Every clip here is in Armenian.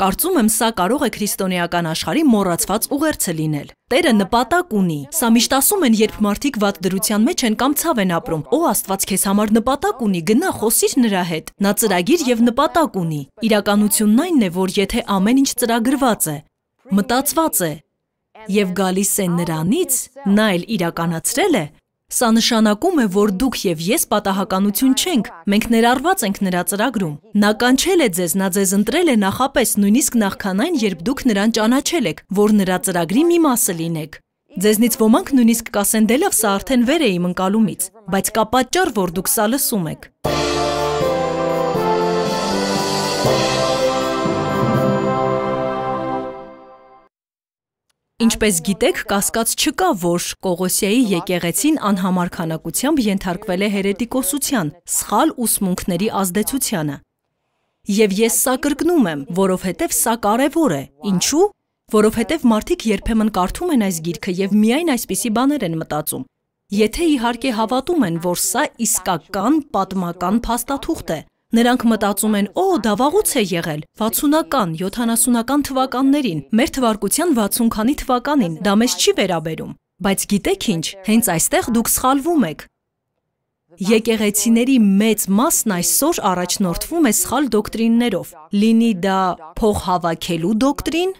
Կարծում եմ, սա կարող է քրիստոնեական աշխարհի մոռացված ուղերձը լինել։ Տերը նպատակ ունի։ Սա միշտ ասում են, երբ մարդիկ վատ դրության մեջ են կամ ցավ են ապրում։ Օ, Աստված քեզ համար նպատակ ունի, գնա խոսիր նրա հետ։ Նա ծրագիր եւ նպատակ ունի։ Իրականությունն այն է, որ եթե ամեն ինչ ծրագրված է, մտածված է, եւ գալիս են նրանից, նա էլ իրականացրել է, Սա նշանակում է, որ դուք եւ ես պատահականություն չենք, մենք ներառված ենք նրա ծրագրում։ Նա կանչել է ձեզ, նա ձեզ ընտրել է նախապես, նույնիսկ նախքան այն, երբ դուք նրան ճանաչել եք, որ նրա ծրագրի մի մասը լինեք։ Ձեզնից ոմանք նույնիսկ կասեն դե լավ, սա արդեն վեր է իմ ընկալումից, բայց կա պատճառ, որ դուք սա լսում եք։ Ինչպես գիտեք, կասկած չկա, որ Կողոսյայի եկեղեցին անհամար քանակությամբ ենթարկվել է հերետիկոսության, սխալ ուսմունքների ազդեցությանը։ Եվ ես սա կրկնում եմ, որովհետև սա կարևոր է։ Ինչու՞։ Որովհետև մարդիկ երբեմն կարդում են այս գիրքը եւ միայն այսպիսի բաներ են մտածում։ Եթե իհարկե հավատում են, որ սա իսկական պատմական փաստաթուղթ է, Նրանք մտածում են, օ, դա վաղուց է եղել, 60-ական, 70-ական թվականներին, մեր թվարկության 60-քանի թվականին, դա մեզ չի վերաբերում։ Բայց գիտեք ինչ, հենց այստեղ դուք սխալվում եք։ Եկեղեցիների մեծ մասն այսօր առաջնորդվում է սխալ դոկտրիններով, լինի դա փող հավաքելու դոկտրին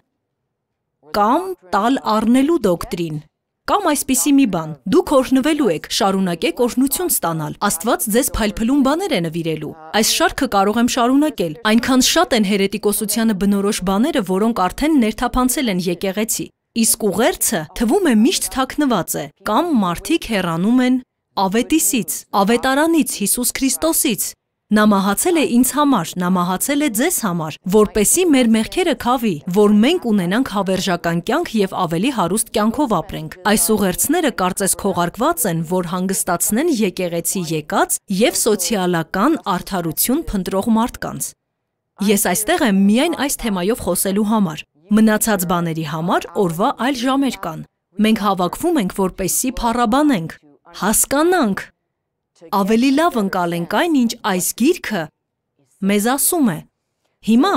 կամ տալ առնելու դոկտրին։ Կամ այսպիսի մի բան. դուք օրհնվելու եք, շարունակեք օրհնություն ստանալ։ Աստված ձեզ փայլփլում բաներ է նվիրելու։ Այս շարքը կարող եմ շարունակել։ Այնքան շատ են հերետիկոսությանը բնորոշ բաները, որոնք արդեն ներթափանցել են եկեղեցի։ Իսկ ուղերձը թվում է միշտ թաքնված է, կամ մարդիկ հեռանում են ավետիսից, ավետարանից, Հիսուս Քրիստոսից, Նա մահացել է ինձ համար, նա մահացել է ձեզ համար, որպեսի մեր մեղքերը քավի, որ մենք ունենանք հավերժական կյանք եւ ավելի հարուստ կյանքով ապրենք։ Այս ուղերձները կարծես քողարկված են, որ հանգստացնեն եկեղեցի եկած եւ սոցիալական արդարություն փնտրող մարդկանց։ Ես այստեղ եմ միայն այս թեմայով խոսելու համար։ Մնացած բաների համար օրվա այլ ժամեր կան։ Մենք հավաքվում ենք, որպեսի փառաբանենք, հասկանանք, ավելի լավ ընկալենք այն, ինչ այս գիրքը մեզ ասում է։ Հիմա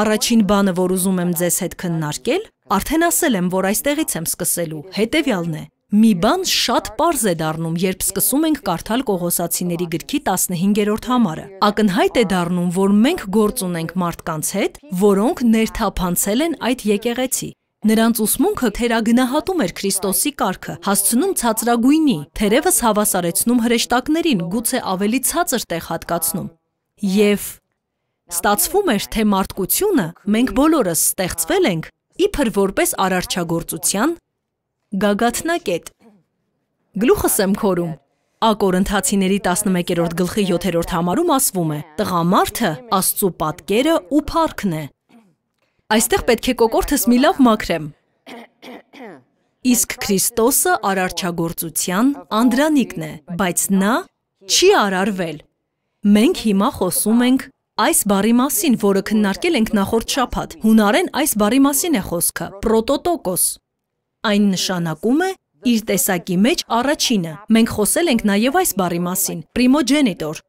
առաջին բանը, որ ուզում եմ ձեզ հետ քննարկել, արդեն ասել եմ, որ այստեղից եմ սկսելու, հետևյալն է։ Մի բան շատ པարզ է դառնում, երբ սկսում ենք կարդալ Կողոսացիների գրքի 15-րդ համարը։ Ակնհայտ է դառնում, որ մենք գործ ունենք մարդկանց հետ, որոնք ներթափանցել են այդ եկեղեցի։ Նրանց ուսմունքը թերագնահատում էր Քրիստոսի կարգը, հասցնում ցածրագույնի, թերևս հավասարեցնում հրեշտակներին, գուցե ավելի ցածր տեղ հատկացնում։ Եվ ստացվում էր, թե մարդկությունը մենք բոլորս ստեղծվել ենք իբր որպես արարչագործության գագաթնակետ։ Գլուխս եմ քորում։ Ակորընթացիների 11-րդ գլխի 7-րդ համարում ասվում է. «Տղամարդը Աստծո պատկերը ու փառքն է»։ Այստեղ պետք է կոկորդս մի լավ մաքրեմ։ Իսկ Քրիստոսը արարչագործության անդրանիկն է, բայց նա չի արարվել։ Մենք հիմա խոսում ենք այս բարի մասին, որը քննարկել ենք նախորդ շաբաթ։ Հունարեն այս բարի մասին է խոսքը՝ պրոտոտոկոս։ Այն նշանակում է իր տեսակի մեջ առաջինը։ Մենք խոսել ենք նաև այս բարի մասին՝ primogenitor։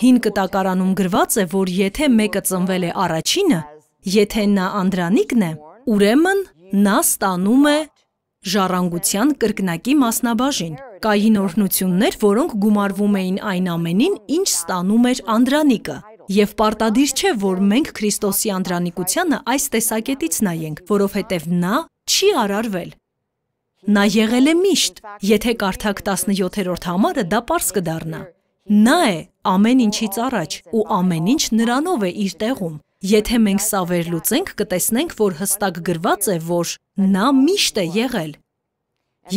Հին կտակարանում գրված է, որ եթե մեկը ծնվել է առաջինը, Եթե նա Անդրանիկն է, ուրեմն նա ստանում է ժառանգության կրկնակի մասնաբաժին։ Կային օրհնություններ, որոնք գումարվում էին այն ամենին, ինչ ստանում էր Անդրանիկը։ Եվ պարտադիր չէ, որ մենք Քրիստոսի անդրանիկությանը այս տեսակետից նայենք, որովհետև նա չի արարվել։ Նա եղել է միշտ, եթե կարդակ 17-րդ համարը դա པարս կդառնա։ Նա է ամեն ինչից առաջ ու ամեն ինչ նրանով է իր տեղում։ Եթե մենք սա վերլուծենք, կտեսնենք, որ հստակ գրված է, որ նա միշտ է եղել։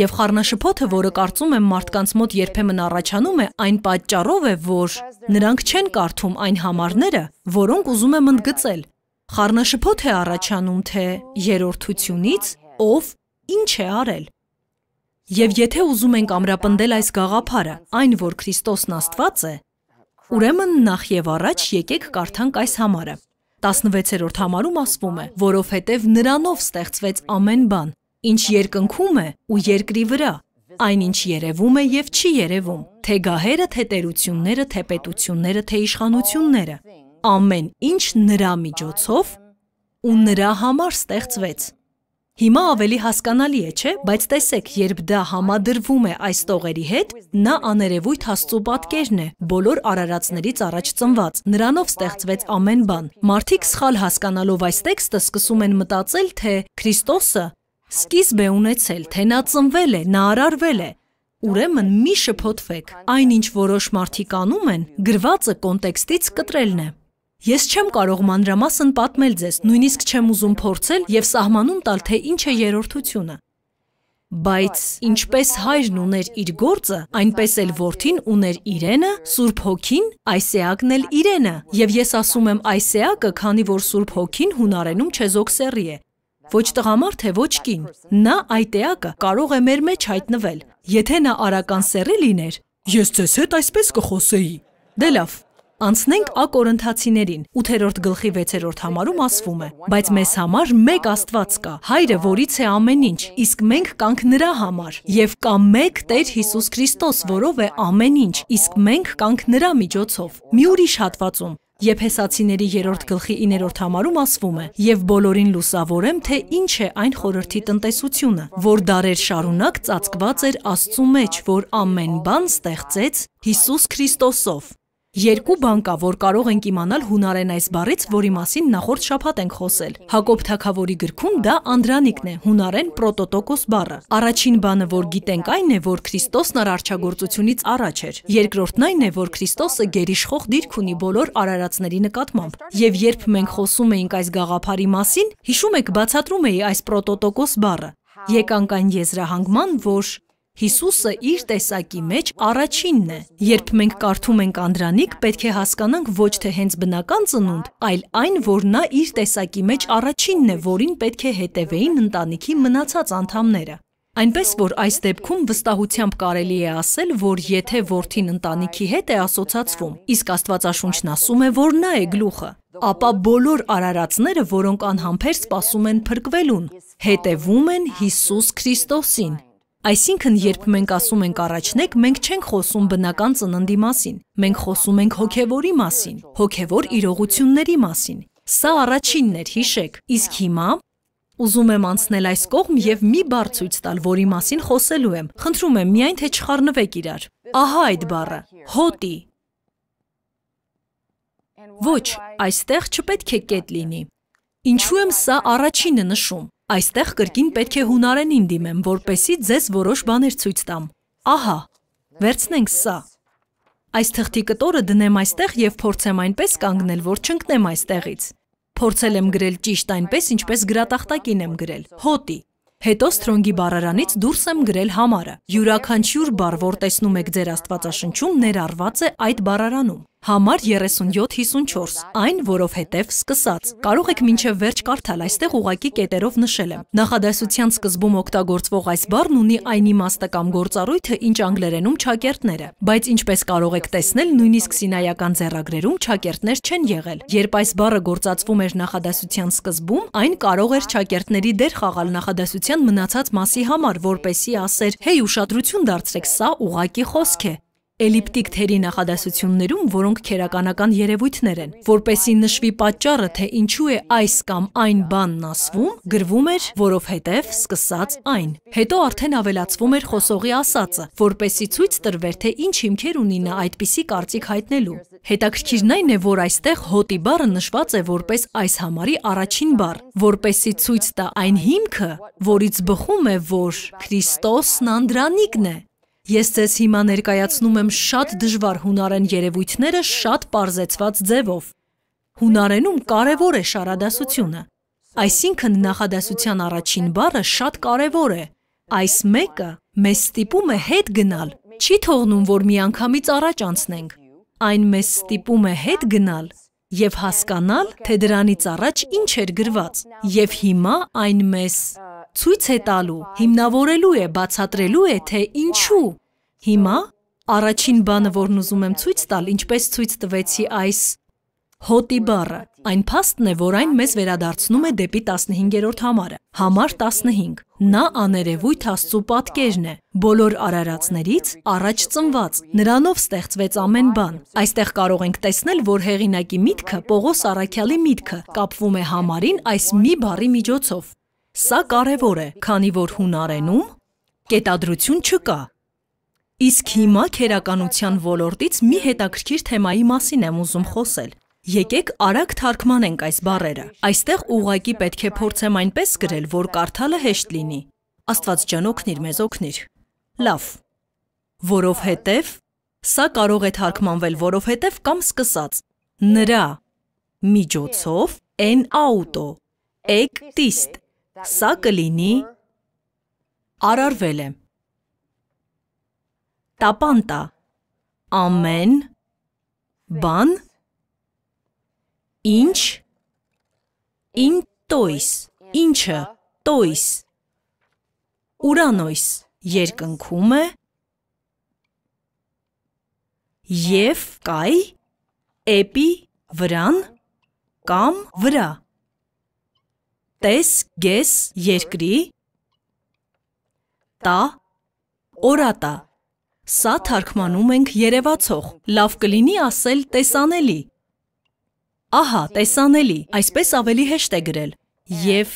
Եվ խառնաշփոթը, որը կարծում եմ մարդկանց մոտ երբեմն առաջանում է, այն պատճառով է, որ նրանք չեն կարդում այն համարները, որոնք ուզում եմ ընդգծել։ Խառնաշփոթ է առաջանում թե երրորդությունից, ով ինչ է արել։ Եվ եթե ուզում ենք ամրապնդել այս գաղափարը, այն որ Քրիստոսն Աստված է, ուրեմն նախ եւ առաջ եկեք կարդանք այս համարը։ 16-րդ համարում ասվում է, որովհետև նրանով ստեղծվեց ամեն բան, ինչ երկնքում է ու երկրի վրա, այն ինչ երևում է եւ չի երևում, թե գահերը, թե տերությունները, թե պետությունները, թե իշխանությունները, ամեն ինչ նրա միջոցով ու նրա համար ստեղծվեց։ Հիմա ավելի հասկանալի է, չէ, բայց տեսեք, երբ դա համադրվում է այս տողերի հետ, նա աներևույթ Աստծո պատկերն է, բոլոր արարածներից առաջ ծնված։ Նրանով ստեղծվեց ամեն բան։ Մարդիկ սխալ հասկանալով այս տեքստը սկսում են մտածել, թե Քրիստոսը սկիզբ է ունեցել, թե նա ծնվել է, նա արարվել է։ Ուրեմն մի շփոթվեք։ Այն ինչ որոշ մարդիկ անում են, գրվածը կոնտեքստից կտրելն է։ Ես չեմ կարող մանրամասն պատմել ձեզ, նույնիսկ չեմ ուզում փորձել եւ սահմանում տալ, թե ինչ է երրորդությունը։ Բայց ինչպես հայրն ուներ իր գործը, այնպես էլ որդին ուներ իրենը, Սուրբ Հոգին, Այսեակն էլ իրենը։ Եվ ես ասում եմ Այսեակը, քանի որ Սուրբ Հոգին հունարենում չեզոքսերի է։ Ոչ տղամարդ է, ոչ կին։ Նա այտեակը կարող է մեր մեջ հայտնվել։ Եթե նա արական սերի լիներ, ես ձեզ հետ այսպես կխոսեի։ Դե լավ, Անցնենք Ա Կորինթացիներին, 8-րդ գլխի 6-րդ համարում ասվում է. Բայց մեզ համար մեկ Աստված կա, Հայրը, որից է ամեն ինչ, իսկ մենք կանք նրա համար, եւ կա մեկ Տեր Հիսուս Քրիստոս, որով է ամեն ինչ, իսկ մենք կանք նրա միջոցով։ Մի ուրիշ հատվածում Եփեսացիների 3-րդ գլխի 9-րդ համարում ասվում է. «Եվ բոլորին լուսավորեմ, թե ինչ է այն խորհրդի տնտեսությունը, որ դարեր շարունակ ծածկված էր Աստծու մեջ, որ ամեն բան ստեղծեց Հիսուս Քրիստոսով»։ Երկու բան կա, որ կարող ենք իմանալ հունարեն այս բառից, որի մասին նախորդ շաբաթ ենք խոսել։ Հակոբ Թագավորի գրքում դա Անդրանիկն է, հունարեն պրոտոտոկոս բառը։ Առաջին բանը, որ գիտենք, այն է, որ Քրիստոսն ար արչագործությունից առաջ էր։ Երկրորդն այն է, որ Քրիստոսը գերիշխող դիրք ունի բոլոր արարածների նկատմամբ։ Եվ երբ մենք խոսում էինք այս գաղափարի մասին, հիշում եք, բացատրում էի այս պրոտոտոկոս բառը։ Եկանք այն եզրահանգման, որ Հիսուսը իր տեսակի մեջ առաջինն է։ Երբ մենք կարդում ենք Անդրանիկ, պետք է հասկանանք ոչ թե հենց բնական ծնունդ, այլ այն, որ նա իր տեսակի մեջ առաջինն է, որին պետք է հետևեին ընտանիքի մնացած անդամները։ Այնպես որ այս դեպքում վստահությամբ կարելի է ասել, որ եթե որդին ընտանիքի հետ է ասոցացվում, իսկ Աստվածաշունչն ասում է, որ նա է գլուխը, ապա բոլոր արարածները, որոնք անհամբեր սպասում են փրկվելուն, հետևում են Հիսուս Քրիստոսին։ Այսինքն, երբ մենք ասում ենք առաջնեք, մենք չենք խոսում բնական ծննդի մասին։ Մենք խոսում ենք հոգևորի մասին, հոգևոր իրողությունների մասին։ Սա առաջինն էր, հիշեք։ Իսկ հիմա Ուզում եմ անցնել այս կողմ եւ մի բառ ցույց տալ, որի մասին խոսելու եմ։ Խնդրում եմ, միայն թե չխառնվեք իրար։ Ահա այդ բառը՝ հոտի։ Ոչ, այստեղ չպետք է կետ լինի։ Ինչու եմ սա առաջինը նշում։ Այստեղ կրկին պետք է հունարենին դիմեմ, որպեսի ձեզ որոշ բաներ ցույց տամ։ Ահա, վերցնենք սա։ Այս թղթի կտորը դնեմ այստեղ եւ փորձեմ այնպես կանգնել, որ չընկնեմ այստեղից։ Փորձել եմ գրել ճիշտ այնպես, ինչպես գրատախտակին եմ գրել։ Հոտի, Հետո Սթրոնգի բառարանից դուրս եմ գրել համարը։ Յուրաքանչյուր բառ, որ տեսնում եք ձեր Աստվածաշնչում, ներառված է այդ բառարանում։ Համար 3754, այն, որով հետև սկսած։ Կարող եք մինչև վերջ կարդալ, այստեղ ուղակի կետերով նշել եմ։ Նախադասության սկզբում օգտագործվող այս բառն ունի այն իմաստը կամ գործառույթը, ինչ անգլերենում ճակերտները, բայց ինչպես կարող եք տեսնել, նույնիսկ սինայական ձեռագրերում ճակերտներ չեն եղել։ Երբ այս բառը գործածվում էր նախադասության սկզբում, այն կարող էր ճակերտների դեր խաղալ նախադասության մնացած մասի համար, որ որպեսի ասեր, հեյ ուշադրություն դարձրեք, սա ուղակի խոսք է։ Էլիպտիկ թերի նախադասություններում, որոնք քերականական երևույթներ են, որպեսի նշվի պատճառը, թե ինչու է այս կամ այն բանն ասվում, գրվում էր որովհետև սկսած այն։ Հետո արդեն ավելացվում էր խոսողի ասածը, որպեսի ցույց տրվեր, թե ինչ հիմքեր ունի նա այդպիսի կարծիք հայտնելու։ Հետաքրքիրն այն է, որ այստեղ հոտի բառը նշված է որպես այս համարի առաջին բառ, որպեսի ցույց տա այն հիմքը, որից բխում է, որ Քրիստոսն անդրանիկն է, Ես ձեզ հիմա ներկայացնում եմ շատ դժվար հունարեն երևույթները շատ parzեցված ձևով։ Հունարենում կարևոր է շարադասությունը։ Այսինքն նախադասության առաջին բառը շատ կարևոր է։ Այս մեկը մեզ ստիպում է հետ գնալ, չի թողնում, որ միանգամից առաջ անցնենք։ Այն մեզ ստիպում է հետ գնալ եւ հասկանալ, թե դրանից առաջ ինչ էր գրված։ Եվ հիմա այն մեզ ցույց է տալու, հիմնավորելու է, բացատրելու է, թե ինչու։ Հիմա առաջին բանը, որն ուզում եմ ցույց տալ, ինչպես ցույց տվեցի այս հոտի բառը, այն փաստն է, որ այն մեզ վերադարձնում է դեպի 15-րդ համարը։ Համար 15։ Նա աներևույթ Աստծո պատկերն է, բոլոր արարածներից առաջ ծնված։ Նրանով ստեղծվեց ամեն բան։ Այստեղ կարող ենք տեսնել, որ հեղինակի միտքը, Պողոս Արաքյալի միտքը, կապվում է համարին այս մի բառի միջոցով։ Սա կարևոր է, քանի որ հունարենում կետադրություն չկա։ Իսկ հիմա քերականության ոլորտից մի հետաքրքիր թեմայի մասին եմ ուզում խոսել։ Եկեք արագ թարգմանենք այս բառերը։ Այստեղ ուղակի պետք է փորձեմ այնպես գրել, որ կարդալը հեշտ լինի։ Աստված ջան օգնիր մեզ, օգնիր։ Լավ։ Որովհետև սա կարող է թարգմանվել որովհետև կամ սկսած նրա միջոցով en auto եկտիստ Սա կլինի արարվել է։ Տապանտա ամեն բան ինչ ին տոյս ինչը տոյս ուրանոյս երկնքում է եւ կայ էպի վրան կամ վրա տես, գես, երկրի, տա, օրատա։ Սա թարգմանում ենք երևացող, լավ կլինի ասել տեսանելի։ Ահա, տեսանելի, այսպես ավելի հեշտ է գրել։ Եվ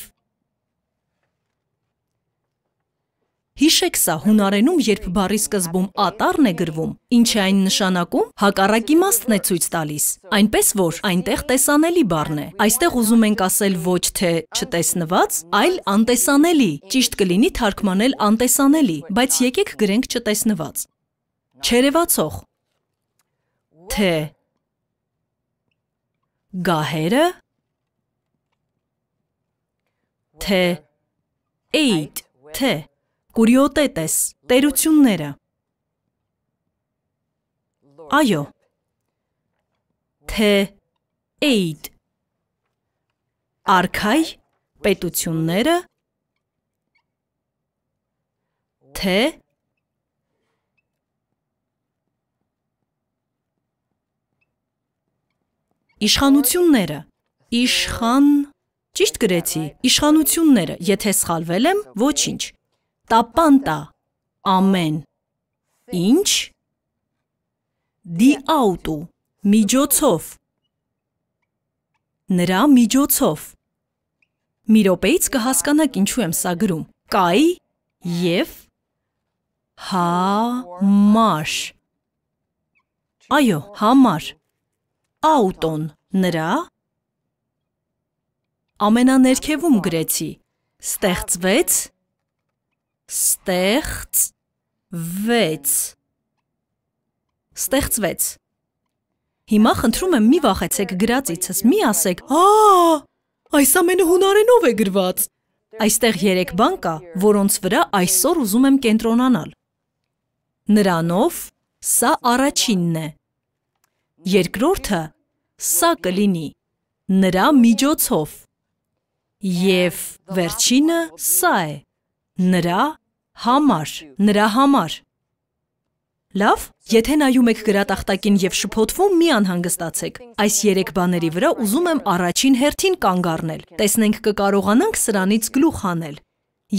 Հիշեք սա հունարենում, երբ բարի սկզբում ատարն է գրվում, ինչ է այն նշանակում, հակառակի մաստն է ցույց տալիս։ Այնպես որ այնտեղ տեսանելի բառն է։ Այստեղ ուզում ենք ասել ոչ թե չտեսնված, այլ անտեսանելի։ Ճիշտ կլինի թարգմանել անտեսանելի, բայց եկեք գրենք չտեսնված։ Չերևացող։ Թե գահերը թե 8 թե Կուրիոտետես, տերությունները։ Այո։ Թե Էիդ։ Արքայ պետությունները թե Իշխանությունները։ Իշխան Ճիշտ գրեցի։ Իշխանությունները, եթե սխալվել եմ, ոչինչ տապանտա, ամեն, ինչ, դի ավտու, միջոցով, նրա միջոցով, մի ռոպեից կհասկանակ ինչու եմ սա գրում, կայի և համար, այո, համար, ավտոն, նրա, ամենաներքևում գրեցի, ստեղծվեց, ստեղծ վեց ստեղծվեց Հիմա խնդրում եմ մի վախեցեք գրածիցս, մի ասեք. «Ա, այս ամենը հունարենով է գրված»։ Այստեղ 3 բան կա, որոնց վրա այսօր ուզում եմ կենտրոնանալ։ Նրանով սա առաջինն է։ Երկրորդը սա կլինի նրա միջոցով։ Եվ վերջինը սա է նրա համար, նրա համար։ Լավ, եթե նայում եք գրատախտակին եւ շփոթվում, մի անհանգստացեք։ Այս 3 բաների վրա ուզում եմ առաջին հերթին կանգ առնել։ Տեսնենք կկարողանանք սրանից գլուխ հանել։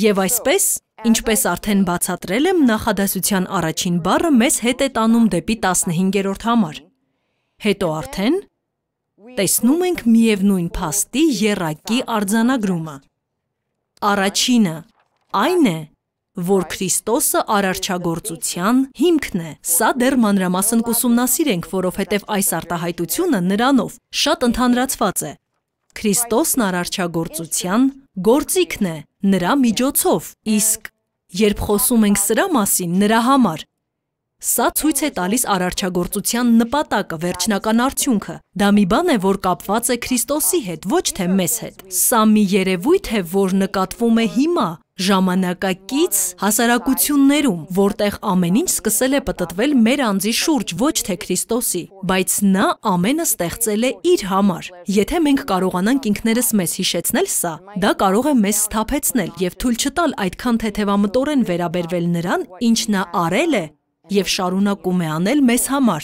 Եվ այսպես, ինչպես արդեն բացատրել եմ, նախադասության առաջին բառը մեզ հետ է տանում դեպի 15-րդ համար։ Հետո արդեն տեսնում ենք միևնույն փաստի եռակի արձանագրումը։ Առաջինը այն է, որ Քրիստոսը արարչագործության հիմքն է։ Սա դեռ մանրամասն կուսումնասիրենք, որովհետև այս արտահայտությունը նրանով շատ ընդհանրացված է։ Քրիստոսն արարչագործության գործիքն է նրա միջոցով, իսկ երբ խոսում ենք սրա մասին, նրա համար Սա ցույց է տալիս արարչագործության նպատակը, վերջնական արդյունքը։ Դա մի բան է, որ կապված է Քրիստոսի հետ, ոչ թե մեզ հետ։ Սա մի երևույթ է, որ նկատվում է հիմա, ժամանակակից հասարակություններում, որտեղ ամեն ինչ սկսել է պտտվել մեր անձի շուրջ, ոչ թե Քրիստոսի, բայց նա ամենը ստեղծել է իր համար։ Եթե մենք կարողանանք ինքներս մեզ հիշեցնել սա, դա կարող է մեզ սթափեցնել եւ թույլ չտալ այդքան թեթևամտորեն վերաբերվել նրան, ինչ նա արել է եւ շարունակում է անել մեզ համար։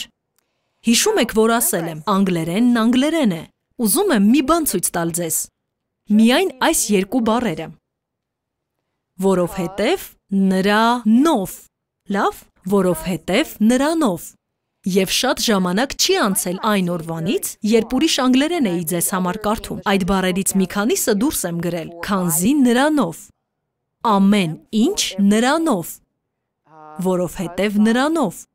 Հիշում եք, որ ասել եմ, անգլերենն անգլերեն է։ Ուզում եմ մի բան ցույց տալ ձեզ։ Միայն այս երկու բառերը որովհետև նրանով։ Լավ, որովհետև նրանով։ Եվ շատ ժամանակ չի անցել այն օրվանից, երբ ուրիշ անգլերեն էի ձեզ համար կարդում։ Այդ բառերից մի քանիսը դուրս եմ գրել, քանզի նրանով։ Ամեն ինչ նրանով, որովհետև նրանով։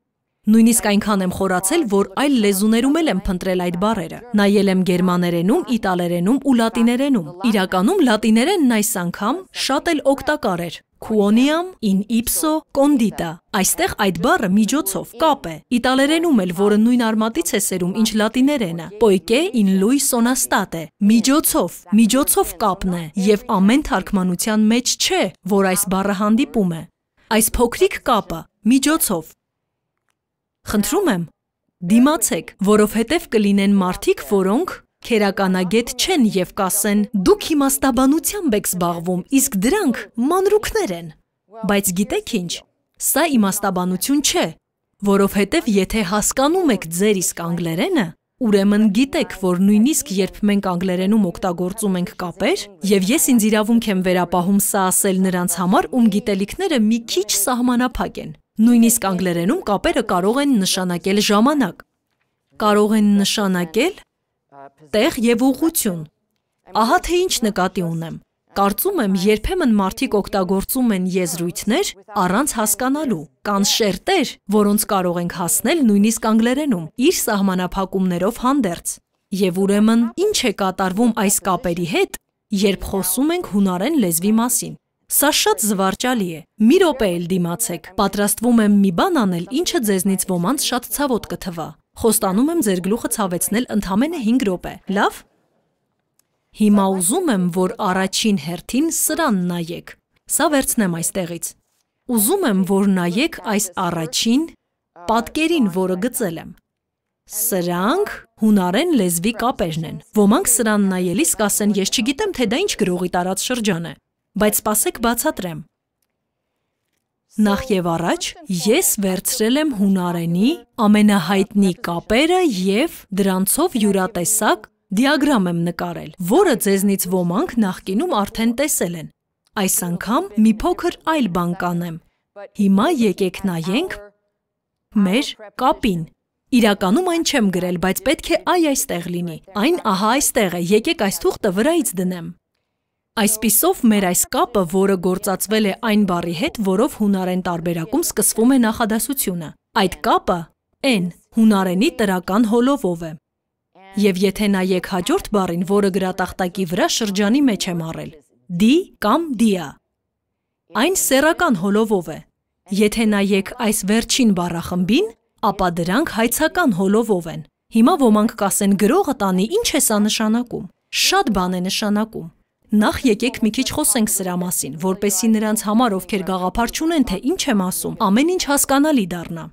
Նույնիսկ այնքան եմ խորացել, որ այլ լեզուներում էլ եմ փնտրել այդ բառերը։ Նայել եմ գերմաներենում, իտալերենում ու լատիներենում։ Իրականում լատիներենն այս անգամ շատ էլ օգտակար էր։ Quoniam in ipso condita։ Այստեղ այդ բառը միջոցով կապ է։ Իտալերենում էլ, որը նույն արմատից է սերում, ինչ լատիներենը։ Poiché in lui sonastate։ Միջոցով, միջոցով կապն է եւ ամեն թարգմանության մեջ չէ, որ այս բառը հանդիպում է։ Այս փոքրիկ կապը միջոցով Խնդրում եմ, դիմացեք, որովհետև կլինեն մարդիկ, որոնք քերականագետ չեն եւ կասեն դուք իմաստաբանությամբ եք զբաղվում, իսկ դրանք մանրուքներ են։ Բայց գիտեք ինչ, սա իմաստաբանություն չէ, որովհետև եթե հասկանում եք ձեր իսկ անգլերենը, ուրեմն գիտեք, որ նույնիսկ երբ մենք անգլերենում օգտագործում ենք կապեր, եւ ես ինձ իրավունք եմ վերապահում սա ասել նրանց համար, ում գիտելիքները մի քիչ սահմանափակ են, Նույնիսկ անգլերենում կապերը կարող են նշանակել ժամանակ, կարող են նշանակել տեղ և ուղություն։ Ահա թե ինչ նկատի ունեմ։ Կարծում եմ, երբեմն մարդիկ օգտագործում են եզրույթներ առանց հասկանալու, կան շերտեր, որոնց կարող ենք հասնել նույնիսկ անգլերենում, իր սահմանափակումներով հանդերձ։ Եվ ուրեմն, ինչ է կատարվում այս կապերի հետ, երբ խոսում ենք հունարեն լեզվի մասին։ Սա շատ զվարճալի է։ Մի րոպե էլ դիմացեք։ Պատրաստվում եմ մի բան անել, ինչը ձեզնից ոմանց շատ ցավոտ կթվա։ Խոստանում եմ ձեր գլուխը ցավեցնել ընդամենը 5 րոպե։ Լավ։ Հիմա ուզում եմ, որ առաջին հերթին սրան նայեք։ Սա վերցնեմ այստեղից։ Ուզում եմ, որ նայեք այս առաջին պատկերին, որը գծել եմ։ Սրանք հունարեն լեզվի կապերն են։ Ոմանք սրան նայելիս կասեն, ես չգիտեմ, թե դա ինչ գրողի տարած շրջան է բայց սպասեք բացատրեմ։ Նախ եւ առաջ ես վերցրել եմ հունարենի ամենահայտնի կապերը եւ դրանցով յուրատեսակ դիագրամ եմ նկարել, որը ձեզնից ոմանք նախկինում արդեն տեսել են։ Այս անգամ մի փոքր այլ բան կանեմ։ Հիմա եկեք նայենք մեր կապին։ Իրականում այն չեմ գրել, բայց պետք է այ այստեղ լինի։ Այն ահա այստեղ է։ Եկեք այս թուղթը վրայից դնեմ։ Այսպիսով մեր այս կապը, որը գործածվել է այն բառի հետ, որով հունարեն տարբերակում սկսվում է նախադասությունը։ Այդ կապը n հունարենի տրական հոլովով է։ Եվ եթե նայեք հաջորդ բառին, որը գրատախտակի վրա շրջանի մեջ եմ առել, d կամ dia։ Այն սեռական հոլովով է։ Եթե նայեք այս վերջին բառախմբին, ապա դրանք հայցական հոլովով են։ Հիմա ոմանք կասեն գրողը տանի, ինչ է սա նշանակում։ Շատ բան է նշանակում։ Նախ եկեք մի քիչ խոսենք սրա մասին, որպեսի նրանց համար, ովքեր գաղափար չունեն, թե ինչ եմ ասում, ամեն ինչ հասկանալի դառնա։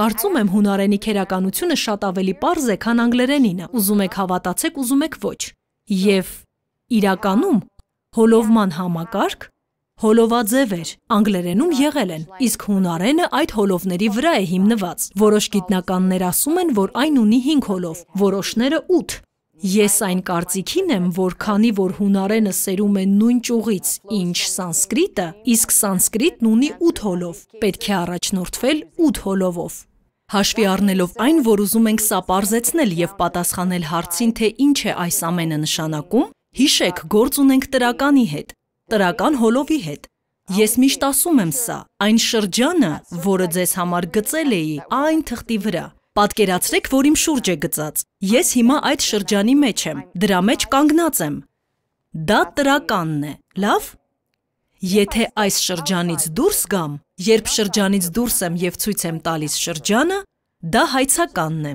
Կարծում եմ հունարենի քերականությունը շատ ավելի པարզ է, քան անգլերենինը։ Ուզում եք հավատացեք, ուզում եք ոչ։ Եվ իրականում հոլովման համակարգ Հոլովաձևեր անգլերենում եղել են, իսկ հունարենը այդ հոլովների վրա է հիմնված։ Որոշ գիտնականներ ասում են, որ այն ունի 5 հոլով, որոշները 8, Ես այն կարծիքին եմ, որ քանի որ հունարենը սերում է նույն ճյուղից, ինչ սանսկրիտը, իսկ սանսկրիտն ունի 8 հոլով, պետք է առաջնորդվել 8 հոլովով։ Հաշվի առնելով այն, որ ուզում ենք սա parzեցնել եւ պատասխանել հարցին, թե ինչ է այս ամենը նշանակում, հիշեք, գործ ունենք տրականի հետ, տրական հոլովի հետ։ Ես միշտ ասում եմ սա, այն շրջանը, որը ձեզ համար գծել էի, այն թղթի վրա, Պատկերացրեք, որ իմ շուրջ է գծած։ Ես հիմա այդ շրջանի մեջ եմ, դրա մեջ կանգնած եմ։ Դա տրականն է, լավ։ Եթե այս շրջանից դուրս գամ, երբ շրջանից դուրս եմ եւ ցույց եմ տալիս շրջանը, դա հայցականն է։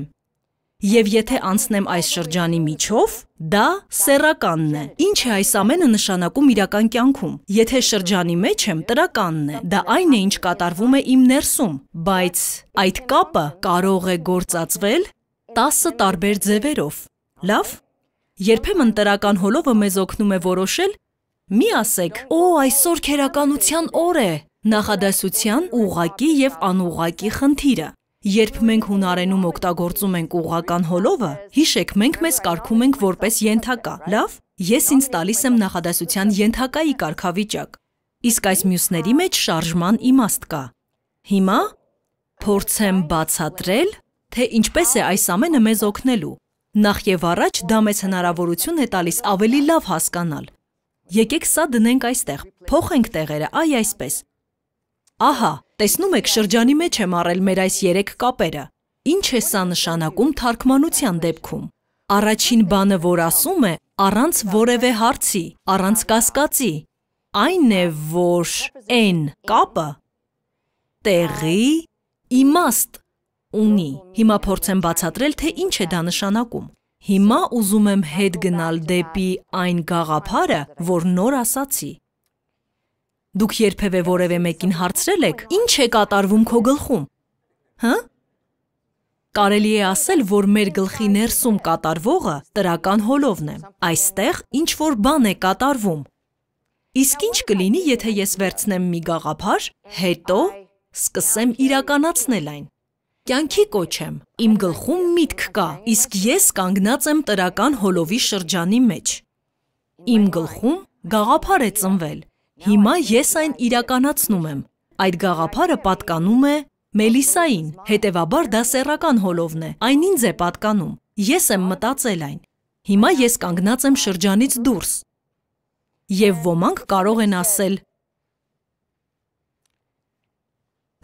Եվ եթե անցնեմ այս շրջանի միջով, դա սեռականն է։ Ինչ է այս ամենը նշանակում իրական կյանքում։ Եթե շրջանի մեջ եմ, տրականն է։ Դա այն է, ինչ կատարվում է իմ ներսում, բայց այդ կապը կարող է գործածվել 10 տարբեր ձևերով։ Լավ։ Երբեմն տրական հոլովը մեզ օգնում է որոշել, մի ասեք, «Օ, այսօր քերականության օր է»։ Նախադասության ուղակի եւ անուղակի խնդիրը Երբ մենք հունարենում օգտագործում ենք ուղղական հոլովը, հիշեք, մենք մեզ կարգում ենք որպես ենթակա, լավ։ Ես ինձ տալիս եմ նախադասության ենթակայի կարգավիճակ։ Իսկ այս մյուսների մեջ շարժման իմաստ կա։ Հիմա փորձեմ բացատրել, թե ինչպես է այս ամենը մեզ օգնելու։ Նախ եւ առաջ դա մեզ հնարավորություն է տալիս ավելի լավ հասկանալ։ Եկեք սա դնենք այստեղ։ Փոխենք տեղերը, այ այսպես։ Ահա, տեսնում եք շրջանի մեջ եմ առել մեր այս երեք կապերը։ Ինչ է սա նշանակում թարգմանության դեպքում։ Առաջին բանը, որ ասում է, առանց որևէ հարցի, առանց կասկածի, այն է, որ n կապը տեղի իմաստ ունի։ Հիմա փորձեմ բացատրել, թե ինչ է դա նշանակում։ Հիմա ուզում եմ հետ գնալ դեպի այն գաղափարը, որ նոր ասացի։ Դուք երբևէ որևէ մեկին հարցրել եք, ինչ է կատարվում քո գլխում։ Հա? Կարելի է ասել, որ մեր գլխի ներսում կատարվողը տրական հոլովն է։ Այստեղ ինչ որ բան է կատարվում։ Իսկ ինչ կլինի, եթե ես վերցնեմ մի գաղափար, հետո սկսեմ իրականացնել այն։ Կյանքի կոչեմ, իմ գլխում միտք կա, իսկ ես կանգնած եմ տրական հոլովի շրջանի մեջ։ Իմ գլխում գաղափար է ծնվել, Հիմա ես այն իրականացնում եմ։ Այդ գաղափարը պատկանում է Մելիսային, հետևաբար դա սեռական հոլովն է։ Այն ինձ է պատկանում։ Ես եմ մտածել այն։ Հիմա ես կանգնած եմ շրջանից դուրս։ Եվ ոմանք կարող են ասել.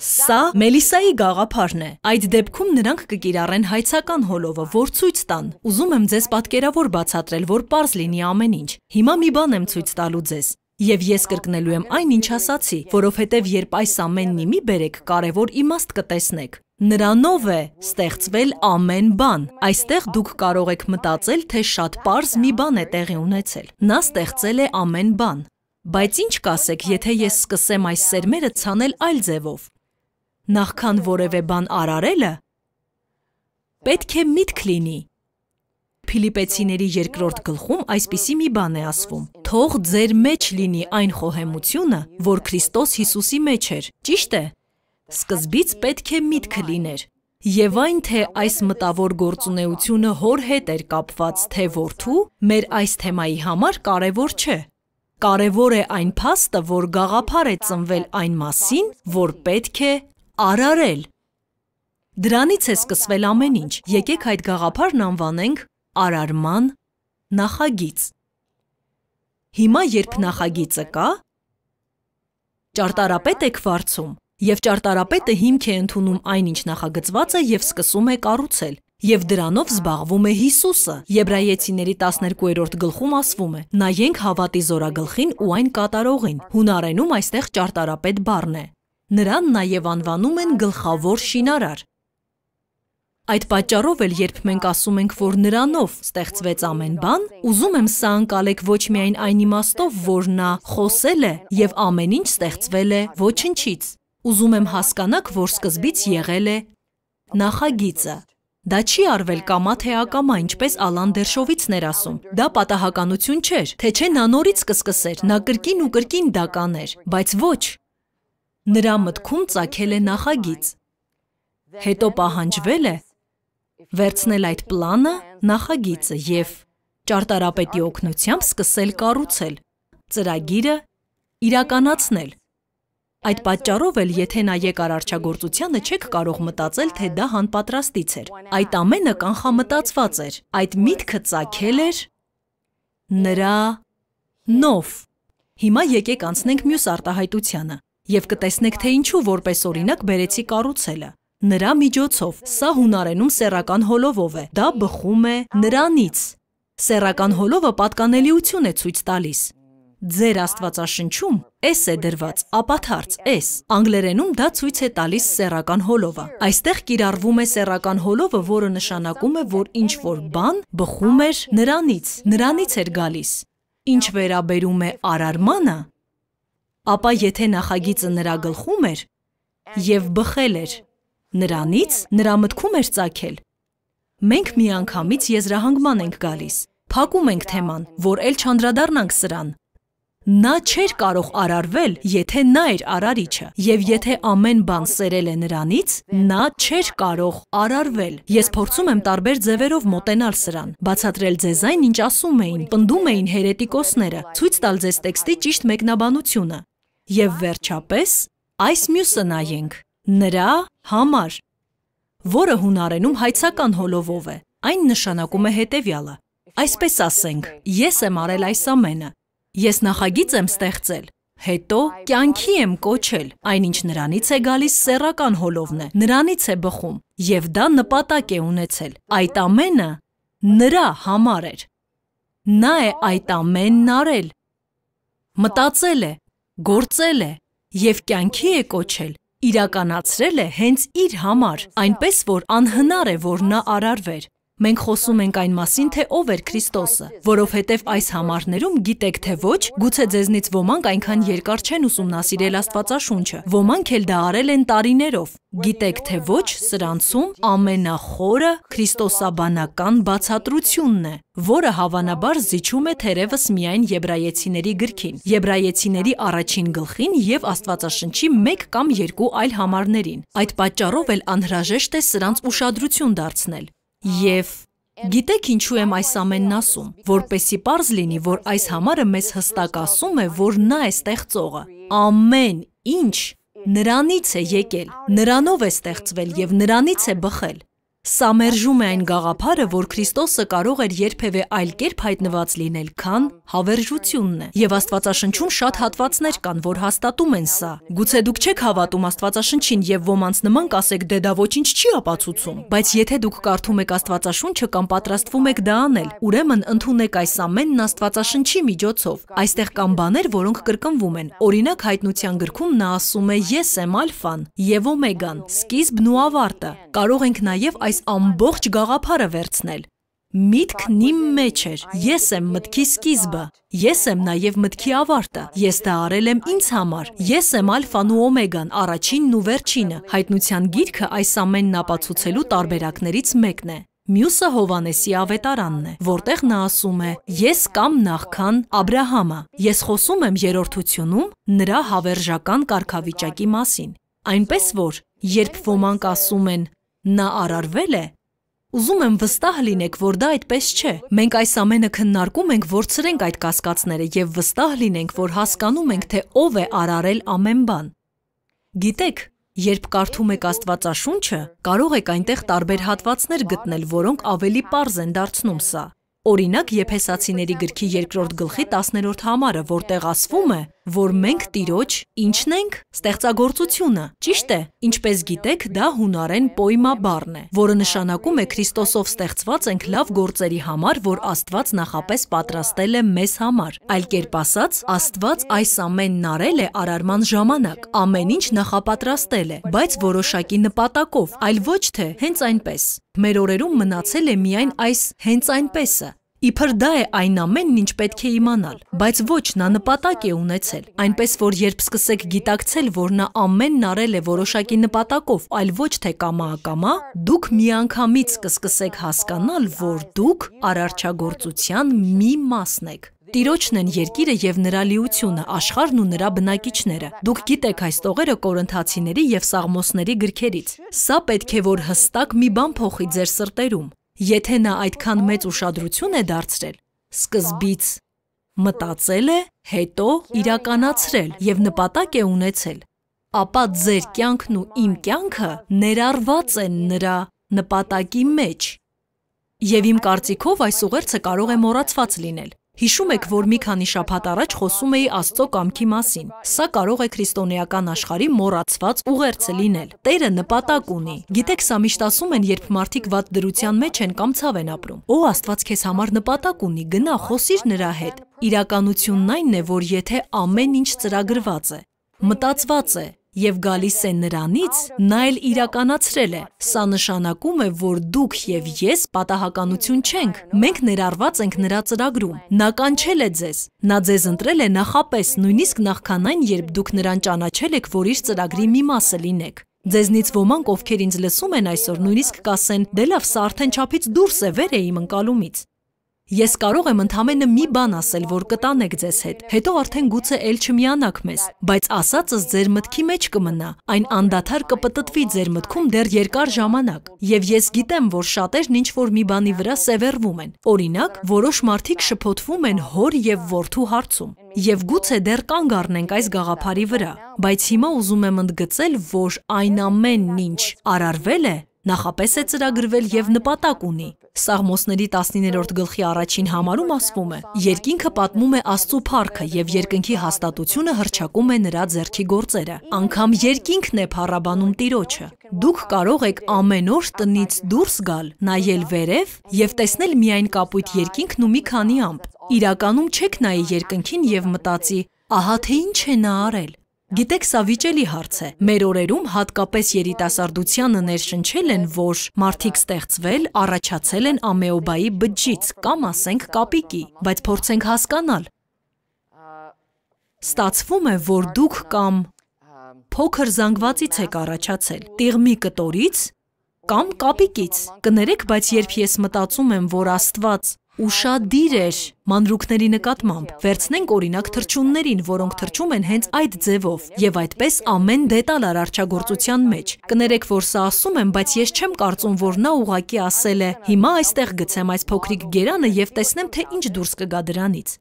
Սա Մելիսայի գաղափարն է։ Այդ դեպքում նրանք կկիրառեն հայցական հոլովը, որ ցույց տան։ Ուզում եմ ձեզ պատկերավոր բացատրել, որ པարզ լինի ամեն ինչ։ Հիմա մի բան եմ ցույց տալու ձեզ եւ ես կրկնելու եմ այն, ինչ ասացի, որովհետեւ երբ այս ամենն իմի բերեք, կարեւոր իմաստ կտեսնեք։ Նրանով է ստեղծվել ամեն բան։ Այստեղ դուք կարող եք մտածել, թե շատ པարզ մի բան է տեղի ունեցել։ Նա ստեղծել է ամեն բան։ Բայց ինչ կասեք, եթե ես սկսեմ այս սերմերը ցանել այլ ձևով։ Նախքան որևէ բան արարելը, պետք է միտք լինի, Փիլիպեցիների երկրորդ գլխում այսպիսի մի բան է ասվում. Թող ձեր մեջ լինի այն խոհեմությունը, որ Քրիստոս Հիսուսի մեջ էր։ Ճիշտ է։ Սկզբից պետք է միտքը լիներ, Եվ այն, թե այս մտավոր գործունեությունը հոր հետ էր կապված, թե որդու, մեր այս թեմայի համար կարևոր չէ։ Կարևոր է այն փաստը, որ գաղափար է ծնվել այն մասին, որ պետք է արարել։ Դրանից է սկսվել ամեն ինչ։ Եկեք այդ գաղափարն անվանենք արարման նախագիծ։ Հիմա երբ նախագիծը կա, ճարտարապետ եք վարձում, եւ ճարտարապետը հիմք է ընդունում այն ինչ նախագծված է եւ սկսում է կառուցել։ Եվ դրանով զբաղվում է Հիսուսը։ Եբրայեցիների 12-րդ գլխում ասվում է. Նայենք հավատի զորագլխին ու այն կատարողին։ Հունարենում այստեղ ճարտարապետ բառն է։ Նրան նաև անվանում են գլխավոր շինարար։ Այդ պատճառով էլ երբ մենք ասում ենք, որ նրանով ստեղծվեց ամեն բան, ուզում եմ սա անցալեք ոչ միայն այն իմաստով, որ նա խոսել է եւ ամեն ինչ ստեղծվել է ոչնչից։ Ուզում եմ հասկանաք, որ սկզբից եղել է նախագիծը։ Դա չի արվել կամա թե ակամա, ինչպես Ալան Դերշովիցն էր ասում։ Դա պատահականություն չէր, թե չէ նա նորից կսկսեր, նա կրկին ու կրկին դա կաներ, բայց ոչ։ Նրա մտքում ծագել է նախագիծ։ Հետո պահանջվել է վերցնել այդ պլանը, նախագիծը եւ ճարտարապետի օգնությամբ սկսել կառուցել ծրագիրը իրականացնել։ Այդ պատճառով էլ, եթե նայեք արարչագործությանը, չեք կարող մտածել, թե դա հանպատրաստից էր։ Այդ ամենը կանխամտածված էր։ Այդ միտքը ծագել էր նրա նով։ Հիմա եկեք անցնենք մյուս արտահայտությանը եւ կտեսնեք, թե ինչու որպես օրինակ բերեցի կառուցելը նրա միջոցով։ Սա հունարենում սեռական հոլովով է։ Դա բխում է նրանից։ Սեռական հոլովը պատկանելիություն է ցույց տալիս։ Ձեր Աստվածաշնչում S է դրված, ապաթարց S։ Անգլերենում դա ցույց է տալիս սեռական հոլովը։ Այստեղ կիրառվում է սեռական հոլովը, որը նշանակում է, որ ինչ որ բան բխում էր նրանից, նրանից էր գալիս։ Ինչ վերաբերում է արարմանը, ապա եթե նախագիծը նրա գլխում էր եւ բխել էր, Նրանից նրա մտքում էր ցակել. Մենք միանգամից եզրահանգման ենք գալիս, փակում ենք թեման, որ ել չանդրադառնանք սրան։ Նա չէր կարող արարվել, եթե նա էր արարիչը, եւ եթե ամեն բան սերել է նրանից, նա չէր կարող արարվել։ Ես փորձում եմ տարբեր ձևերով մոտենալ սրան, բացատրել ձեզ այն, ինչ ասում էին, պնդում էին հերետիկոսները, ցույց տալ ձեզ տեքստի ճիշտ մեկնաբանությունը։ Եվ վերջապես, այս մյուսը նայենք։ Նրա համար, որը հունարենում հայցական հոլովով է, այն նշանակում է հետևյալը։ Այսպես ասենք, ես եմ արել այս ամենը, ես նախագիծ եմ ստեղծել, հետո կյանքի եմ կոչել, այնինչ նրանից է գալիս սեռական հոլովն է, նրանից է բխում, եւ դա նպատակ է ունեցել։ Այդ ամենը նրա համար էր։ Նա է այդ ամենն արել։ Մտածել է, գործել է եւ կյանքի է կոչել իրականացրել է հենց իր համար, այնպես որ անհնար է, որ նա արարվեր։ Մենք խոսում ենք այն մասին, թե ով էր Քրիստոսը, որովհետև այս համարներում գիտեք թե ոչ, գուցե ձեզնից ոմանք այնքան երկար չեն ուսումնասիրել Աստվածաշունչը, ոմանք էլ դա արել են տարիներով։ Գիտեք թե ոչ, սրանցում ամենախորը քրիստոսաբանական բացատրությունն է, որը հավանաբար զիջում է թերևս միայն Եբրայեցիների գրքին, Եբրայեցիների առաջին գլխին եւ Աստվածաշնչի 1 կամ 2 այլ համարներին։ Այդ պատճառով էլ անհրաժեշտ է սրանց ուշադրություն դարձնել։ Եվ Գիտեք ինչու եմ այս ամենն ասում, որպեսի պարզ լինի, որ այս համարը մեզ հստակ ասում է, որ նա է ստեղծողը։ Ամեն ինչ նրանից է եկել, նրանով է ստեղծվել եւ նրանից է բխել։ Սա մերժում է այն գաղափարը, որ Քրիստոսը կարող էր երբևէ այլ կերպ հայտնված լինել, քան հավերժությունն է։ Եվ Աստվածաշնչում շատ հատվածներ կան, որ հաստատում են սա։ Գուցե դուք չեք հավատում Աստվածաշնչին եւ ոմանց նման կասեք, դե դա ոչինչ չի ապացուցում, բայց եթե դուք կարդում եք Աստվածաշունչը կամ պատրաստվում եք դա անել, ուրեմն ընդունեք այս ամենն Աստվածաշնչի միջոցով։ Այստեղ կան բաներ, որոնք կրկնվում են։ Օրինակ Հայտնության գրքում նա ասում է. Ես եմ Ալֆան եւ Օմեգան, սկիզբն ու ավարտը։ Կարող ենք նաեւ այս այս ամբողջ գաղափարը վերցնել։ Միտքն իմ մեջ էր։ Ես եմ մտքի սկիզբը։ Ես եմ նաև մտքի ավարտը։ Ես դա արել եմ ինձ համար։ Ես եմ ալֆան ու օմեգան, առաջինն ու վերջինը։ Հայտնության գիրքը այս ամենն ապացուցելու տարբերակներից մեկն է։ Մյուսը Հովանեսի ավետարանն է, որտեղ նա ասում է. Ես կամ նախքան Աբ รา համը։ Ես խոսում եմ երրորդությունում նրա հավերժական կարգավիճակի մասին։ Այնպես որ, երբ ոմանք ասում են նա արարվել է։ Ուզում եմ վստահ լինեք, որ դա այդպես չէ։ Մենք այս ամենը քննարկում ենք, որցրենք այդ կասկածները եւ վստահ լինենք, որ հասկանում ենք, թե ով է արարել ամեն բան։ Գիտեք, երբ կարդում եք Աստվածաշունչը, կարող եք այնտեղ տարբեր հատվածներ գտնել, որոնք ավելի པարզ են դարձնում սա։ Օրինակ, Եփեսացիների գրքի 2-րդ գլխի 10-րդ համարը, որտեղ ասվում է որ մենք տիրոջ ինչն ենք ստեղծագործությունը։ Ճիշտ է, ինչպես գիտեք, դա հունարեն պոյմա բառն է, որը նշանակում է Քրիստոսով ստեղծված ենք լավ գործերի համար, որ Աստված նախապես պատրաստել է մեզ համար։ Այլ կերպ ասած, Աստված այս ամենն արել է արարման ժամանակ, ամեն ինչ նախապատրաստել է, բայց որոշակի նպատակով, այլ ոչ թե հենց այնպես։ Մեր օրերում մնացել է միայն այս հենց այնպեսը, Իբր դա է այն ամենն, ինչ պետք է իմանալ, բայց ոչ նա նպատակ է ունեցել։ Այնպես որ երբ սկսեք գիտակցել, որ նա ամենն արել է որոշակի նպատակով, այլ ոչ թե կամա-ակամա, դուք միանգամից կսկսեք հասկանալ, որ դուք արարչագործության մի մասն եք։ Տիրոջն են երկիրը եւ նրա լիությունը, աշխարհն ու նրա բնակիչները։ Դուք գիտեք այս տողերը Կորինթացիների եւ Սաղմոսների գրքերից։ Սա պետք է որ հստակ մի բան փոխի ձեր սրտերում։ Եթե նա այդքան մեծ ուշադրություն է դարձրել, սկզբից մտածել է, հետո իրականացրել եւ նպատակ է ունեցել, ապա ձեր կյանքն ու իմ կյանքը ներառված են նրա նպատակի մեջ։ Եվ իմ կարծիքով այս ուղերձը կարող է մոռացված լինել, Հիշում եք, որ մի քանի շաբաթ առաջ խոսում էի Աստծո կամքի մասին։ Սա կարող է քրիստոնեական աշխարհի մոռացված ուղերձը լինել։ Տերը նպատակ ունի։ Գիտեք, սա միշտ ասում են, երբ մարդիկ վատ դրության մեջ են կամ ցավ են ապրում։ Օ, Աստված քեզ համար նպատակ ունի, գնա, խոսիր նրա հետ։ Իրականությունն այն է, որ եթե ամեն ինչ ծրագրված է, մտածված է, եւ գալիս է նրանից, նա էլ իրականացրել է։ Սա նշանակում է, որ դուք եւ ես պատահականություն չենք։ Մենք ներառված ենք նրա ծրագրում։ Նա կանչել է ձեզ։ Նա ձեզ ընտրել է նախապես, նույնիսկ նախքան այն, երբ դուք նրան ճանաչել եք, որ իր ծրագրի մի մասը լինեք։ Ձեզնից ոմանք, ովքեր ինձ լսում են այսօր, նույնիսկ կասեն՝ «Դե լավ, սա արդեն չափից դուրս է, վեր է իմ ընկալումից»։ Ես կարող եմ ընդամենը մի բան ասել, որ կտանեք ձեզ հետ, հետո արդեն գուցե էլ չմիանաք մեզ, բայց ասածս ձեր մտքի մեջ կմնա, այն անդադար կպտտվի ձեր մտքում դեռ երկար ժամանակ։ Եվ ես գիտեմ, որ շատերն ինչ-որ մի բանի վրա սևեռվում են։ Օրինակ, որոշ մարդիկ շփոթվում են հոր եւ որդու հարցում, եւ գուցե դեռ կանգ առնենք այս գաղափարի վրա, բայց հիմա ուզում եմ ընդգծել, որ այն ամենն ինչ արարվել է, նախապես է ծրագրվել եւ նպատակ ունի։ Սաղմոսների 19-րդ գլխի առաջին համարում ասվում է. Երկինքը պատմում է Աստծո փառքը եւ երկնքի հաստատությունը հրճակում է նրա ձեռքի գործերը։ Անկամ երկինքն է փառաբանում Տիրոջը։ Դուք կարող եք ամեն օր տնից դուրս գալ, նայել վերև եւ տեսնել միայն կապույտ երկինքն ու մի քանի ամպ։ Իրականում չեք նայի երկնքին եւ մտածի, ահա թե ինչ է նա արել։ Գիտեք, սա վիճելի հարց է։ Մեր օրերում հատկապես երիտասարդությանը ներշնչել են, որ մարդիկ ստեղծվել, առաջացել են ամեոբայի բջջից կամ ասենք կապիկի, բայց փորձենք հասկանալ։ Ստացվում է, որ դուք կամ փոքր զանգվածից եք առաջացել, տիղմի կտորից կամ կապիկից։ Կներեք, բայց երբ ես մտածում եմ, որ Աստված Ուշադիր էր մանրուքների նկատմամբ։ Վերցնենք օրինակ թրջուններին, որոնք թրջում են հենց այդ ձևով եւ այդպես ամեն դետալ ար արճագործության մեջ։ Կներեք, որ սա ասում եմ, բայց ես չեմ կարծում, որ նա ուղակի ասել է. հիմա այստեղ գցեմ այս փոքրիկ գերանը եւ տեսնեմ, թե ինչ դուրս կգա դրանից։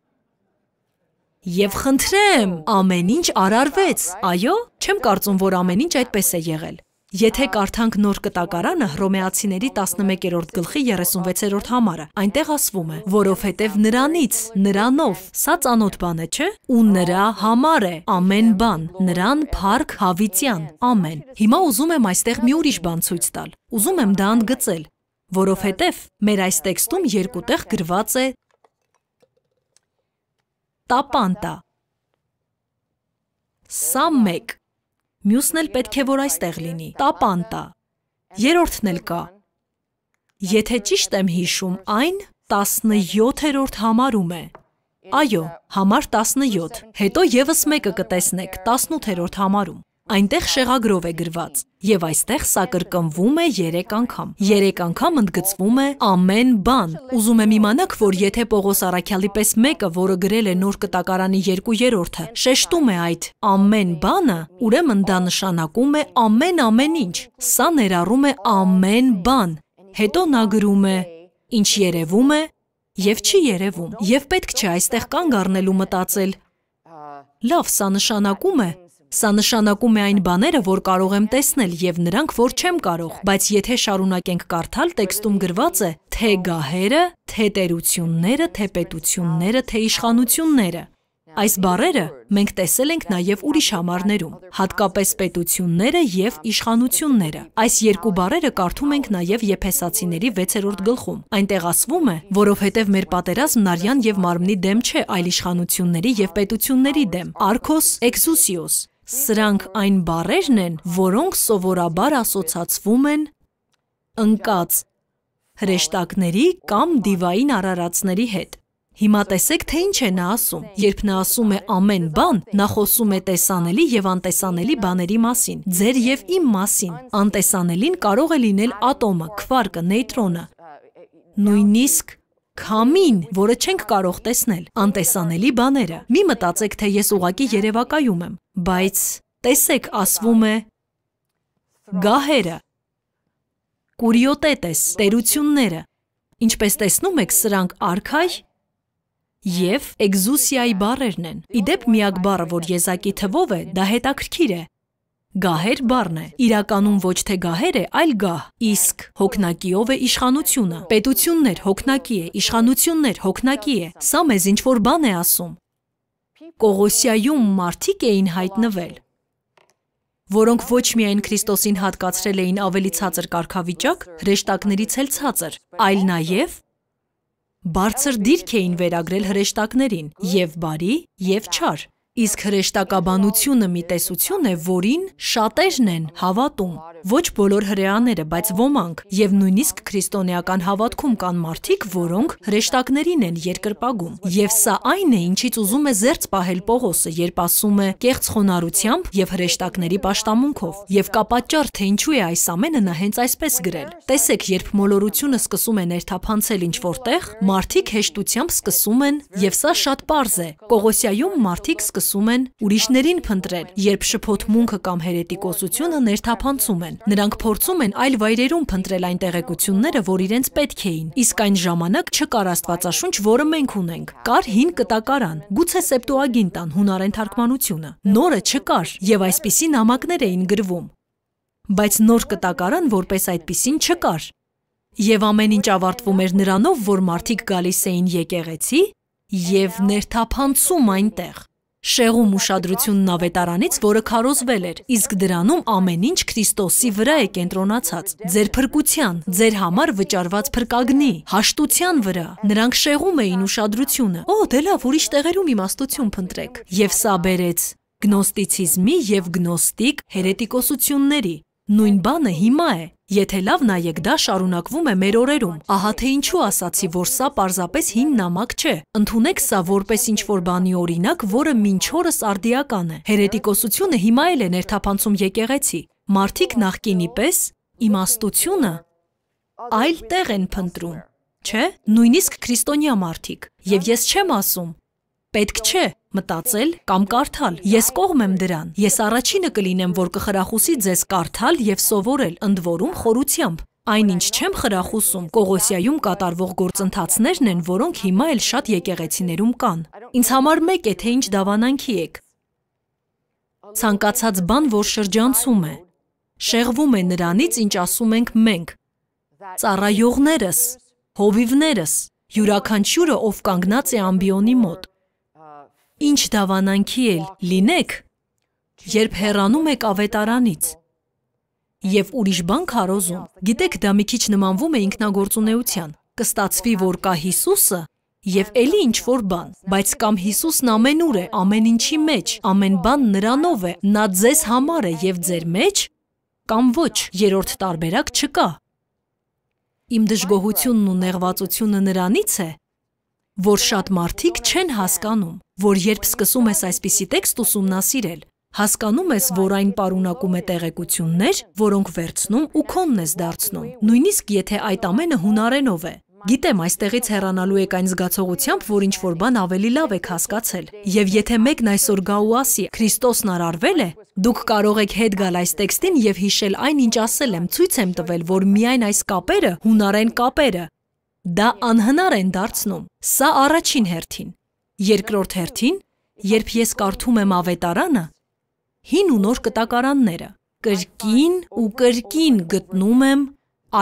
Եվ խնդրեմ, ամեն ինչ արարվեց։ Այո, չեմ կարծում, որ ամեն ինչ այդպես է եղել։ Եթե կարդանք նոր կտակարանը հռոմեացիների 11-րդ գլխի 36-րդ համարը, այնտեղ ասվում է, որովհետև նրանից, նրանով, սա ծանոթ բան է, չէ՞, ու նրա համար է ամեն բան, նրան Փարք Հավիտյան, ամեն։ Հիմա ուզում եմ այստեղ մի ուրիշ բան ցույց տալ։ Ուզում եմ դա ընդգծել, որովհետև մեր այս տեքստում երկու տեղ գրված է տապանտա։ Սա մեկ Մյուսն էլ պետք է որ այստեղ լինի։ Տապան տա։ Երրորդն էլ կա։ Եթե ճիշտ եմ հիշում, այն 17-րդ համարում է։ Այո, համար 17։ Հետո եւս մեկը կտեսնեք 18-րդ համարում այնտեղ շեղագրով է գրված։ Եվ այստեղ սա կրկնվում է 3 անգամ։ 3 անգամ ընդգծվում է ամեն բան։ Ուզում եմ իմանաք, որ եթե Պողոս Արաքյալի պես մեկը, որը գրել է նոր կտակարանի 2/3-ը, շեշտում է այդ ամեն բանը, ուրեմն դա նշանակում է ամեն ամեն ինչ։ Սա ներառում է ամեն բան։ Հետո նա գրում է. ինչ երևում է եւ չի երևում։ Եվ պետք չէ այստեղ կանգ առնելու մտածել։ Լավ, սա նշանակում է, Սա նշանակում է այն բաները, որ կարող եմ տեսնել եւ նրանք, որ չեմ կարող, բայց եթե շարունակենք կարդալ, տեքստում գրված է թե գահերը, թե տերությունները, թե պետությունները, թե իշխանությունները։ Այս բառերը մենք տեսել ենք նաև ուրիշ համարներում, հատկապես պետությունները եւ իշխանությունները։ Այս երկու բառերը կարդում ենք նաև Եփեսացիների 6-րդ գլխում։ Այնտեղ ասվում է, որովհետև մեր պատերազմն արյան եւ մարմնի դեմ չէ, այլ իշխանությունների եւ պետությունների դեմ։ Արքոս, էքսուսիոս, Սրանք այն բարերն են, որոնք սովորաբար ասոցացվում են ընկած հրեշտակների կամ դիվային արարածների հետ։ Հիմա տեսեք, թե ինչ է նա ասում։ Երբ նա ասում է ամեն բան, նա խոսում է տեսանելի եւ անտեսանելի բաների մասին, ձեր եւ իմ մասին։ Անտեսանելին կարող է լինել ատոմը, քվարկը, նեյտրոնը։ Նույնիսկ Քամին, որը չենք կարող տեսնել, անտեսանելի բաները։ Մի մտածեք, թե ես ուղակի երևակայում եմ, բայց տեսեք, ասվում է գահերը, կուրիոտետես, տերությունները։ Ինչպես տեսնում եք, սրանք արքայ եւ էգզուսիայի բարերն են։ Իդեպ միակ բառը, որ եզակի թվով է, դա հետաքրքիր է, Գահեր բառն է։ Իրականում ոչ թե գահեր է, այլ գահ։ Իսկ հոգնակիով է իշխանությունը։ Պետություններ հոգնակի է, իշխանություններ հոգնակի է։ Սա մեզ ինչ որ բան է ասում։ Կողոսիայում մարդիկ էին հայտնվել, որոնք ոչ միայն Քրիստոսին հատկացրել էին ավելի ցածր կարգավիճակ, հրեշտակներից էլ ցածր, այլ նաև բարձր դիրք էին վերագրել հրեշտակներին, եւ բարի, եւ չար։ Իսկ հրեշտակաբանությունը մի տեսություն է, որին շատերն են հավատում։ Ոչ բոլոր հրեաները, բայց ոմանք, եւ նույնիսկ քրիստոնեական հավատքում կան մարդիկ, որոնք հրեշտակներին են երկրպագում։ Եվ սա այն է, ինչից ուզում է զերծ պահել Պողոսը, երբ ասում է կեղծ խոնարհությամբ եւ հրեշտակների աշտամունքով։ Եվ կա պատճառ, թե ինչու է այս ամենը նա հենց այսպես գրել։ Տեսեք, երբ մոլորությունը սկսում է ներթափանցել ինչ-որ տեղ, մարդիկ հեշտությամբ սկսում են, եւ սա շատ པարզ է։ Կողոսյայում մարդիկ սկսում սկսում են ուրիշներին փնտրել, երբ շփոթմունքը կամ հերետիկոսությունը ներթափանցում են։ Նրանք փորձում են այլ վայրերում փնտրել այն տեղեկությունները, որ իրենց պետք էին։ Իսկ այն ժամանակ չկար Աստվածաշունչ, որը մենք ունենք։ Կար հին կտակարան, գուցե Սեպտուագինտան հունարեն թարգմանությունը։ Նորը չկար, եւ այսպիսի նամակներ էին գրվում։ Բայց նոր կտակարան որպես այդպիսին չկար։ Եվ ամեն ինչ ավարտվում էր նրանով, որ մարդիկ գալիս էին եկեղեցի եւ ներթափանցում այնտեղ։ Շեղում ուշադրությունն ավետարանից, որը քարոզվել էր, իսկ դրանում ամեն ինչ Քրիստոսի վրա է կենտրոնացած։ Ձեր փրկության, ձեր համար վճարված փրկագնի, հաշտության վրա։ Նրանք շեղում էին ուշադրությունը։ Օ, դե լավ, ուրիշ տեղերում իմաստություն փնտրեք։ Եվ սա բերեց գնոստիցիզմի եւ գնոստիկ հերետիկոսությունների Նույն բանը հիմա է։ Եթե լավ նայեք, դա շարունակվում է մեր օրերում։ Ահա թե ինչու ասացի, որ սա պարզապես հին նամակ չէ։ Ընթունեք սա որպես ինչ-որ բանի օրինակ, որը մինչ օրս արդիական է։ Հերետիկոսությունը հիմա էլ է ներթափանցում եկեղեցի։ Մարդիկ նախկինի պես իմաստությունը այլ տեղ են փնտրում, չէ՞։ Նույնիսկ քրիստոնյա մարդիկ։ Եվ ես չեմ ասում, Պետք չէ մտածել կամ կարդալ։ Ես կողմ եմ դրան։ Ես առաջինը կլինեմ, որ կխրախուսի ձեզ կարդալ եւ սովորել, ընդ որում խորությամբ։ Այնինչ չեմ խրախուսում, Կողոսյայում կատարվող գործընթացներն են, որոնք հիմա էլ շատ եկեղեցիներում կան։ Ինձ համար մեկ է, թե ինչ դավանանքի եք։ Ցանկացած բան, որ շրջանցում է, շեղվում է նրանից, ինչ ասում ենք մենք։ Ծառայողներս, հովիվներս, յուրաքանչյուրը, ով կանգնած է ամբիոնի մոտ, ինչ դավանանքի էլ լինեք, երբ հեռանում եք ավետարանից եւ ուրիշ բան քարոզում։ Գիտեք, դա մի քիչ նմանվում է ինքնագործունեության։ Կստացվի, որ կա Հիսուսը եւ ելի ինչ որ բան, բայց կամ Հիսուսն ամենուր է, ամեն ինչի մեջ, ամեն բան նրանով է, նա ձեզ համար է եւ ձեր մեջ, կամ ոչ, երրորդ տարբերակ չկա։ Իմ դժգոհությունն ու նեղվածությունը նրանից է, որ շատ մարդիկ չեն հասկանում, որ երբ սկսում ես այսպիսի տեքստ ուսումնասիրել, Հասկանում ես, որ այն պարունակում է տեղեկություններ, որոնք վերցնում ու քոնն ես դարձնում։ Նույնիսկ եթե այդ ամենը հունարենով է, Գիտեմ, այստեղից հեռանալու եք այն զգացողությամբ, որ ինչ-որ բան ավելի լավ եք հասկացել։ Եվ եթե մեկն այսօր գա ու ասի, Քրիստոսն արարվել է, դուք կարող եք հետ գալ այս տեքստին եւ հիշել այն, ինչ ասել եմ, ցույց եմ տվել, որ միայն այս կապերը, հունարեն կապերը, Դա անհնար են դարձնում։ Սա առաջին հերթին։ Երկրորդ հերթին, երբ ես կարդում եմ ավետարանը, հին ու նոր կտակարանները, կրկին ու կրկին գտնում եմ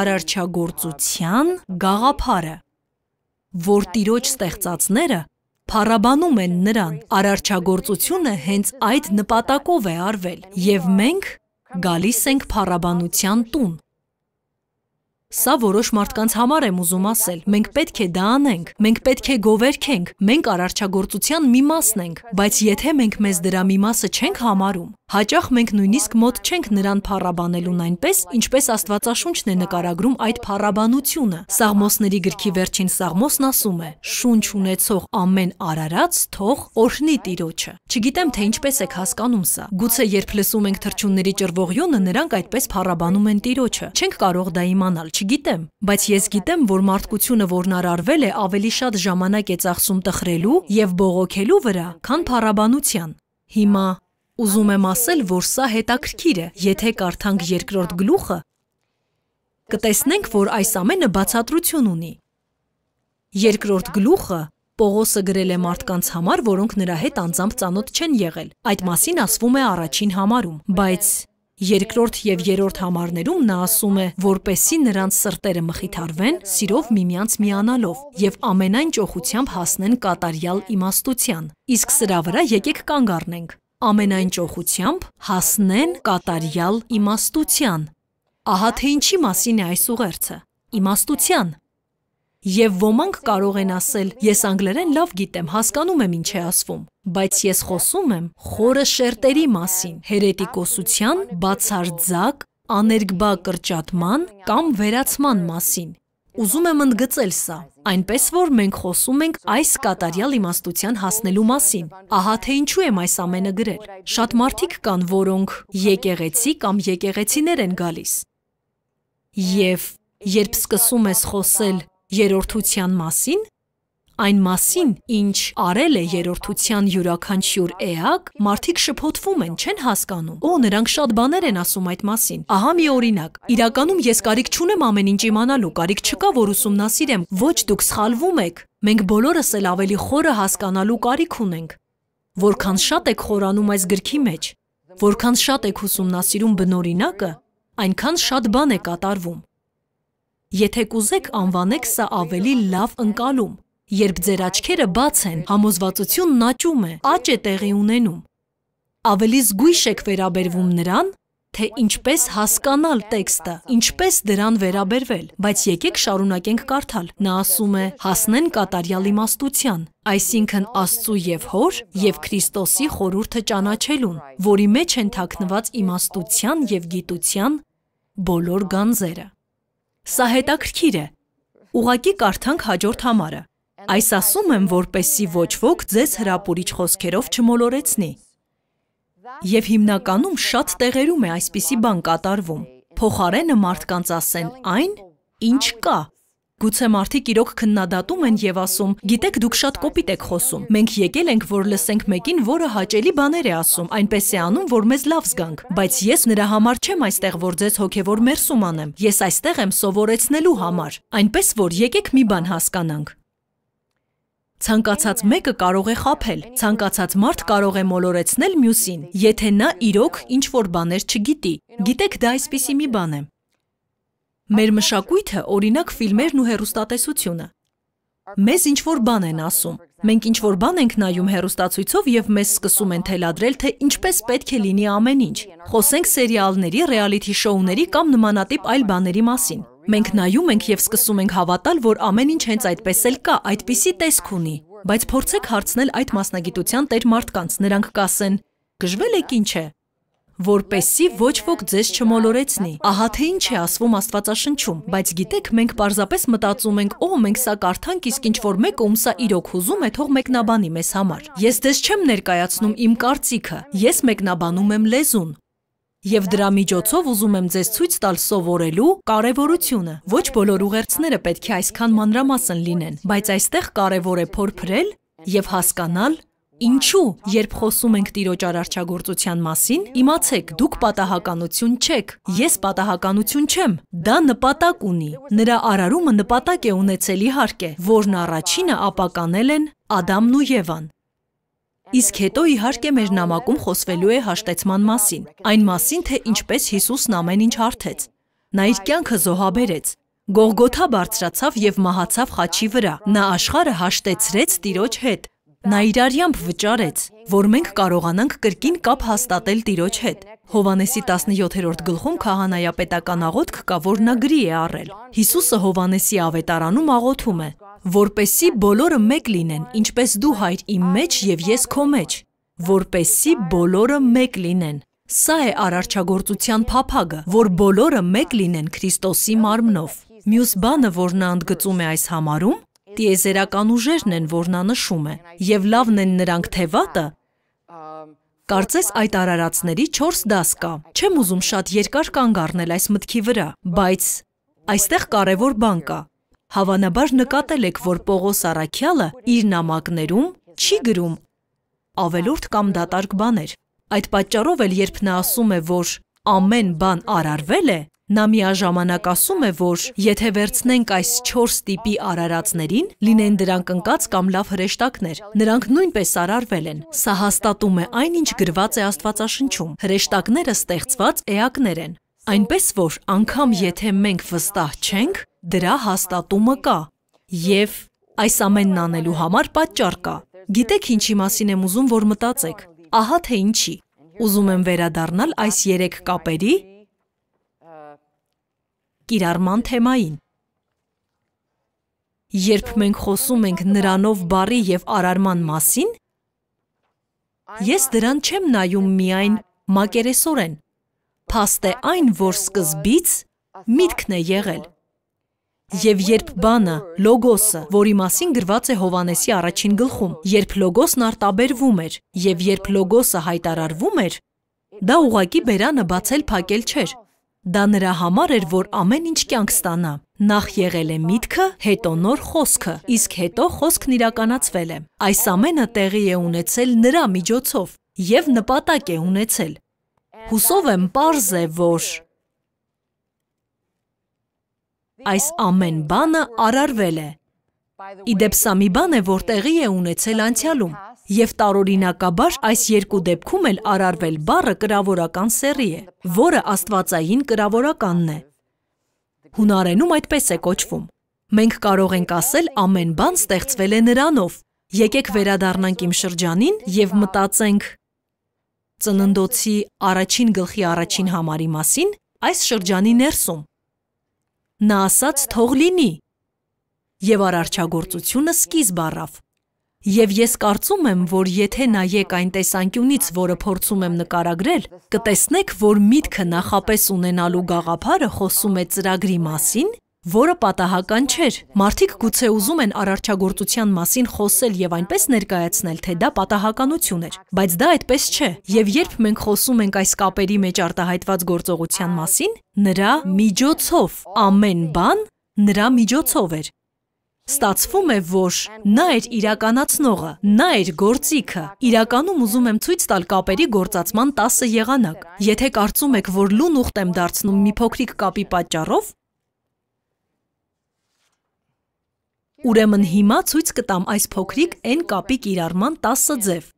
արարչագործության գաղափարը, որ տիրոջ ստեղծածները փառաբանում են նրան։ Արարչագործությունը հենց այդ նպատակով է արվել, եւ մենք գալիս ենք փառաբանության տուն։ Սա որոշ մարդկանց համար եմ ուզում ասել։ Մենք պետք է դա անենք, մենք պետք է գովերքենք, մենք արարչագործության մի մասն ենք, բայց եթե մենք մեզ դրա մի մասը չենք համարում, հաճախ մենք նույնիսկ մոտ չենք նրան փառաբանելուն այնպես, ինչպես Աստվածաշունչն է նկարագրում այդ փառաբանությունը։ Սաղմոսների գրքի վերջին Սաղմոսն ասում է. «Շունչ ունեցող ամեն արարած թող օրհնի Տիրոջը»։ Չգիտեմ թե ինչպես եք հասկանում սա։ Գուցե երբ լսում ենք թրջունների ճրվողյունը, նրանք այդպես փառաբանում են Տիրոջը։ Չենք կարող դա իմանալ, չգիտեմ, բայց ես գիտեմ, որ մարդկությունը, որն արարվել է, ավելի շատ ժամանակ է ծախսում տխրելու եւ բողոքելու վրա, քան փառաբանության։ Հիմա ուզում եմ ասել, որ սա հետաքրքիր է, եթե կարդանք երկրորդ գլուխը, կտեսնենք, որ այս ամենը բացատրություն ունի։ Երկրորդ գլուխը Պողոսը գրել է մարդկանց համար, որոնք նրա հետ անձամբ ծանոթ չեն եղել։ Այդ մասին ասվում է առաջին համարում, բայց Երկրորդ եւ երրորդ համարներում նա ասում է, որպեսի նրանց սրտերը մխիթարվեն սիրով միմյանց միանալով եւ ամենայն ճոխությամբ հասնեն կատարյալ իմաստության։ Իսկ սրա վրա եկեք կանգ առնենք։ Ամենայն ճոխությամբ հասնեն կատարյալ իմաստության։ Ահա թե ինչի մասին է այս ուղերձը։ Իմաստության։ Եվ ոմանք կարող են ասել. Ես անգլերեն լավ գիտեմ, հասկանում եմ ինչ է ասվում։ Բայց ես խոսում եմ խորը շերտերի մասին, հերետիկոսության, բացարձակ, աներգբա կրճատման կամ վերացման մասին։ Ուզում եմ ընդգծել սա, այնպես որ մենք խոսում ենք այս կատարյալ իմաստության հասնելու մասին։ Ահա թե ինչու եմ այս ամենը գրել։ Շատ մարդիկ կան, որոնք եկեղեցի կամ եկեղեցիներ են գալիս։ Եվ երբ սկսում ես խոսել երրորդության մասին, այն մասին, ինչ արել է երրորդության յուրաքանչյուր էակ, մարդիկ շփոթվում են, չեն հասկանում։ Օ, նրանք շատ բաներ են ասում այդ մասին։ Ահա մի օրինակ։ Իրականում ես կարիք չունեմ ամեն ինչ իմանալու, կարիք չկա, որ ուսումնասիրեմ։ Ոչ, դուք սխալվում եք։ Մենք բոլորս էլ ավելի խորը հասկանալու կարիք ունենք։ Որքան շատ եք խորանում այս գրքի մեջ, որքան շատ եք ուսումնասիրում բնօրինակը, այնքան շատ բան է կատարվում։ Եթե կուզեք, անվանեք սա ավելի լավ ընկալում։ Երբ ձեր աչքերը բաց են, համոզվածությունն աճում է, աճ է տեղի ունենում։ Ավելի զգույշ եք վերաբերվում նրան, թե ինչպես հասկանալ տեքստը, ինչպես դրան վերաբերվել, բայց եկեք շարունակենք կարդալ։ Նա ասում է. հասնեն կատարյալ իմաստության, այսինքն Աստծու եւ Հոր եւ Քրիստոսի խորհուրդը ճանաչելուն, որի մեջ են թաքնված իմաստության եւ գիտության բոլոր գանձերը։ Սա հետաքրքիր է։ Ուղակի կարդանք հաջորդ համարը։ Այս ասում եմ, որպեսի ոչ ոք ձեզ հրապուրիչ խոսքերով չմոլորեցնի։ Եվ հիմնականում շատ տեղերում է այսպիսի բան կատարվում։ Փոխարենը մարդկանց ասեն այն, ինչ կա։ Գուցե մարդիկ իրոք քննադատում են եւ ասում. «Գիտեք, դուք շատ կոպիտ եք խոսում։ Մենք եկել ենք, որ լսենք մեկին, որը հաճելի բաներ է ասում, այնպես է անում, որ մեզ լավ զգանք, բայց ես նրա համար չեմ այստեղ, որ ձեզ հոգեվոր մերսում անեմ։ Ես այստեղ եմ սովորեցնելու համար։ Այնպես որ եկեք մի բան հասկանանք»։ Ցանկացած մեկը կարող է խափել, ցանկացած մարդ կարող է մոլորեցնել մյուսին, եթե նա իրոք ինչ որ բաներ չգիտի։ Գիտեք, դա այսպիսի մի բան է։ Մեր մշակույթը, օրինակ, ֆիլմերն ու հեռուստատեսությունը։ Մեզ ինչ որ բան են ասում, Մենք ինչ որ բան ենք նայում հերոստացույցով եւ մեզ սկսում են թելադրել, թե ինչպես պետք է լինի ամեն ինչ։ Խոսենք սերիալների, ռեալիթի շոուների կամ նմանատիպ այլ բաների մասին։ Մենք նայում ենք եւ սկսում ենք հավատալ, որ ամեն ինչ հենց այդպես էլ կա, այդպիսի տեսք ունի։ Բայց փորձեք հարցնել այդ մասնագիտության տեր մարդկանց, նրանք կասեն. «Գժվել եք ինչ է» որպեսի ոչ ոք ձեզ չմոլորեցնի։ Ահա թե ինչ է ասվում Աստվածաշնչում, բայց գիտեք, մենք պարզապես մտածում ենք, օ, մենք սա կարդանք, իսկ ինչ որ մեկը ում սա իրոք հուզում է, թող մեկնաբանի մեզ համար։ Ես ձեզ չեմ ներկայացնում իմ կարծիքը, ես մեկնաբանում եմ լեզուն, Եվ դրա միջոցով ուզում եմ ձեզ ցույց տալ սովորելու կարևորությունը։ Ոչ բոլոր ուղերձները պետք է այսքան մանրամասն լինեն, բայց այստեղ կարևոր է փորփրել եւ հասկանալ Ինչու, երբ խոսում ենք Տիրոջ արարչագործության մասին, իմացեք, դուք պատահականություն չեք։ Ես պատահականություն չեմ։ Դա նպատակ ունի։ Նրա արարումը նպատակ է ունեցել իհարկե, որն առաջինը ապականել են Ադամն ու Եվան։ Իսկ հետո իհարկե մեր նամակում խոսվելու է հաշտեցման մասին, այն մասին, թե ինչպես Հիսուսն ամեն ինչ հարթեց։ Նա իր կյանքը զոհաբերեց, Գողգոթա բարձրացավ եւ մահացավ խաչի վրա։ Նա աշխարը հաշտեցրեց Տիրոջ հետ, Նա իր արյամբ վճարեց, որ մենք կարողանանք կրկին կապ հաստատել Տիրոջ հետ։ Հովանեսի 17-րդ գլխում քահանայապետական աղոթք կա, որ նա գրի է առել։ Հիսուսը Հովանեսի ավետարանում աղոթում է. «Որպեսի բոլորը մեկ լինեն, ինչպես դու հայր իմ մեջ եւ ես քո մեջ, որպեսի բոլորը մեկ լինեն»։ Սա է արարչագործության փափագը, որ բոլորը մեկ լինեն Քրիստոսի մարմնով։ Մյուս բանը, որ նա ընդգծում է այս համարում, տիեզերական ուժերն են, որ նա նշում է, և լավն են նրանք թե վատը, Կարծես այդ արարածների 4 դաս կա։ Չեմ ուզում շատ երկար կանգ առնել այս մտքի վրա, բայց այստեղ կարևոր բան կա։ Հավանաբար նկատել եք, որ Պողոս Արաքյալը իր նամակներում չի գրում ավելորդ կամ դատարկ բաներ։ Այդ պատճառով էլ երբ նա ասում է, որ ամեն բան արարվել է, Նա միաժամանակ ասում է, որ եթե վերցնենք այս 4 տիպի արարածներին, լինեն դրանք ընկած կամ լավ հրեշտակներ, նրանք նույնպես արարվել են։ Սա հաստատում է այն, ինչ գրված է Աստվածաշնչում։ Հրեշտակները ստեղծված էակներ են։ Այնպես որ անգամ եթե մենք վստահ չենք, դրա հաստատումը կա։ Եվ այս ամենն անելու համար պատճառ կա։ Գիտեք ինչի մասին եմ ուզում, որ մտածեք։ Ահա թե ինչի։ Ուզում եմ վերադառնալ այս երեք կապերի կիրառման թեմային։ Երբ մենք խոսում ենք նրանով բարի եւ արարման մասին, ես դրան չեմ նայում միայն մակերեսորեն։ Փաստ է այն, որ սկզբից միտքն է եղել։ Եվ երբ բանը, լոգոսը, որի մասին գրված է Հովանեսի առաջին գլխում, երբ լոգոսն արտաբերվում էր, եւ երբ լոգոսը հայտարարվում էր, դա ուղակի բերանը բացել փակել չէր, Դա նրա համար էր, որ ամեն ինչ կյանք ստանա։ Նախ եղել է միտքը, հետո նոր խոսքը, իսկ հետո խոսքն իրականացվել է։ Այս ամենը տեղի է ունեցել նրա միջոցով եւ նպատակ է ունեցել։ Հուսով եմ, པարզ է, որ այս ամեն բանը արարվել է։ Իդեպ սա մի բան է, որ տեղի է ունեցել անցյալում։ Եվ տարօրինակաբար այս երկու դեպքում էլ արարվել բառը կրավորական սեռի է, որը աստվածային կրավորականն է։ Հունարենում այդպես է կոչվում։ Մենք կարող ենք ասել ամեն բան ստեղծվել է նրանով։ Եկեք վերադառնանք իմ շրջանին եւ մտածենք ծննդոցի առաջին գլխի առաջին համարի մասին այս շրջանի ներսում։ Նա ասաց թող լինի։ Եվ արարչագործությունը սկիզբ առավ։ Եվ ես կարծում եմ, որ եթե նայեք այն տեսանկյունից, որը փորձում եմ նկարագրել, կտեսնեք, որ միտքը նախապես ունենալու գաղափարը խոսում է ծրագրի մասին, որը պատահական չէր։ Մարդիկ գուցե ուզում են արարչագործության մասին խոսել եւ այնպես ներկայացնել, թե դա պատահականություն էր, բայց դա այդպես չէ։ Եվ երբ մենք խոսում ենք այս կապերի մեջ արտահայտված գործողության մասին, նրա միջոցով ամեն բան նրա միջոցով էր ստացվում է, որ նա էր իրականացնողը, նա էր գործիքը։ Իրականում ուզում եմ ցույց տալ կապերի գործացման 10 եղանակ։ Եթե կարծում եք, որ լուն ուխտ եմ դարձնում մի փոքրիկ կապի պատճառով, ուրեմն հիմա ցույց կտամ այս փոքրիկ N կապի կիրառման 10 ձև։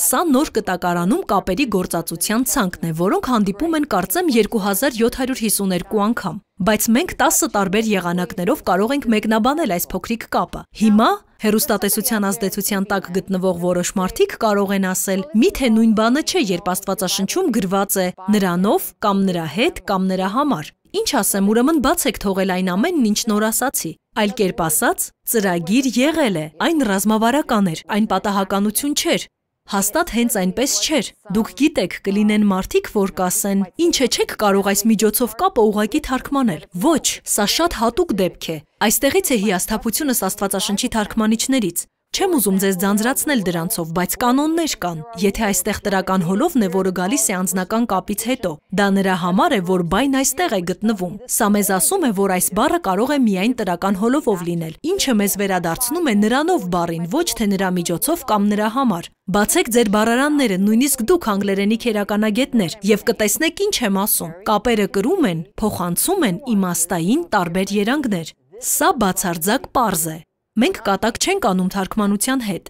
Սա նոր կտակարանում կապերի գործածության ցանքն է, որոնք հանդիպում են կարծեմ 2752 անգամ, բայց մենք 10 տարբեր եղանակներով կարող ենք մեկնաբանել այս փոքրիկ կապը։ Հիմա Հերուստատեսության ազդեցության տակ գտնվող որոշ մարդիկ կարող են ասել՝ միթե նույն բանը չէ, երբ Աստվածաշնչում գրված է նրանով կամ նրա հետ կամ նրա համար։ Ինչ ասեմ, ուրեմն բաց եք թողել այն ամենն, ինչ նոր ասացի։ Այլ կերպ ասած, ծրագիր եղել է, այն ռազմավարական էր, այն պատահականություն չէր, Հաստատ հենց այնպես չէր։ Դուք գիտեք, կլինեն մարդիկ, որ կասեն. «Ինչ է չեք կարող այս միջոցով կապը ուղղակի թարգմանել»։ Ոչ, սա շատ հատուկ դեպք է։ Այստեղից է հիասթափությունս Աստվածաշնչի թարգմանիչներից։ Չեմ ուզում ձեզ ձանձրացնել դրանցով, բայց կանոններ կան։ Եթե այստեղ տրական հոլովն է, որը գալիս է անձնական կապից հետո, դա նրա համար է, որ բայն այստեղ է գտնվում։ Սա մեզ ասում է, որ այս բառը կարող է միայն տրական հոլովով լինել, ինչը մեզ վերադարձնում է նրանով բառին, ոչ թե նրա միջոցով կամ նրա համար։ Բացեք ձեր բառարանները, նույնիսկ դուք անգլերենի քերականագետներ, եւ կտեսնեք ինչ եմ ասում։ Կապերը կրում են, փոխանցում են իմաստային տարբեր երանգներ։ Սա բացարձակ པարզ է։ Մենք կատակ չենք անում թարգմանության հետ։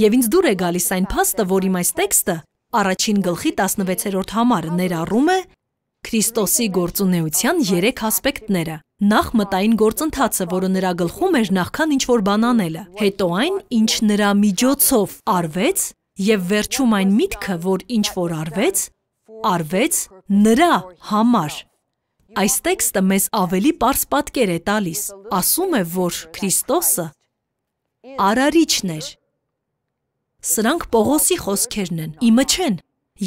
Եվ ինձ դուր է գալիս այն փաստը, որ իմ այս տեքստը առաջին գլխի 16-րդ համարը ներառում է Քրիստոսի գործունեության 3 ասպեկտները։ Նախ մտային գործընթացը, որը նրա գլխում էր նախքան ինչ որ բան անելը, հետո այն, ինչ նրա միջոցով արվեց, եւ վերջում այն միտքը, որ ինչ որ արվեց, արվեց նրա համար։ Այս տեքստը մեզ ավելի པարզ պատկեր է տալիս։ Ասում է, որ Քրիստոսը արարիչն էր։ Սրանք Պողոսի խոսքերն են, իմը չեն։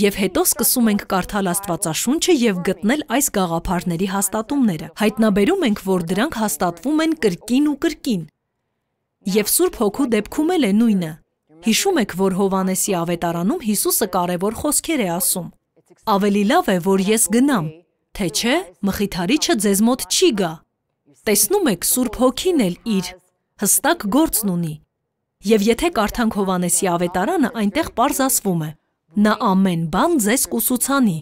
Եվ հետո սկսում ենք կարդալ Աստվածաշունչը եւ գտնել այս գաղափարների հաստատումները։ Հայտնաբերում ենք, որ դրանք հաստատվում են կրկին ու կրկին։ Եվ Սուրբ Հոգու դեպքում էլ է նույնը։ Հիշում եք, որ Հովանեսի ավետարանում Հիսուսը կարևոր խոսքեր է ասում։ Ավելի լավ է, որ ես գնամ, թե չէ մխիթարիչը ձեզ մոտ չի գա։ Տեսնում եք Սուրբ Հոգին էլ իր հստակ գործն ունի։ Եվ եթե կարդանք Հովանեսի ավետարանը, այնտեղ པարզ ասվում է. Նա ամեն բան ձեզ կուսուցանի։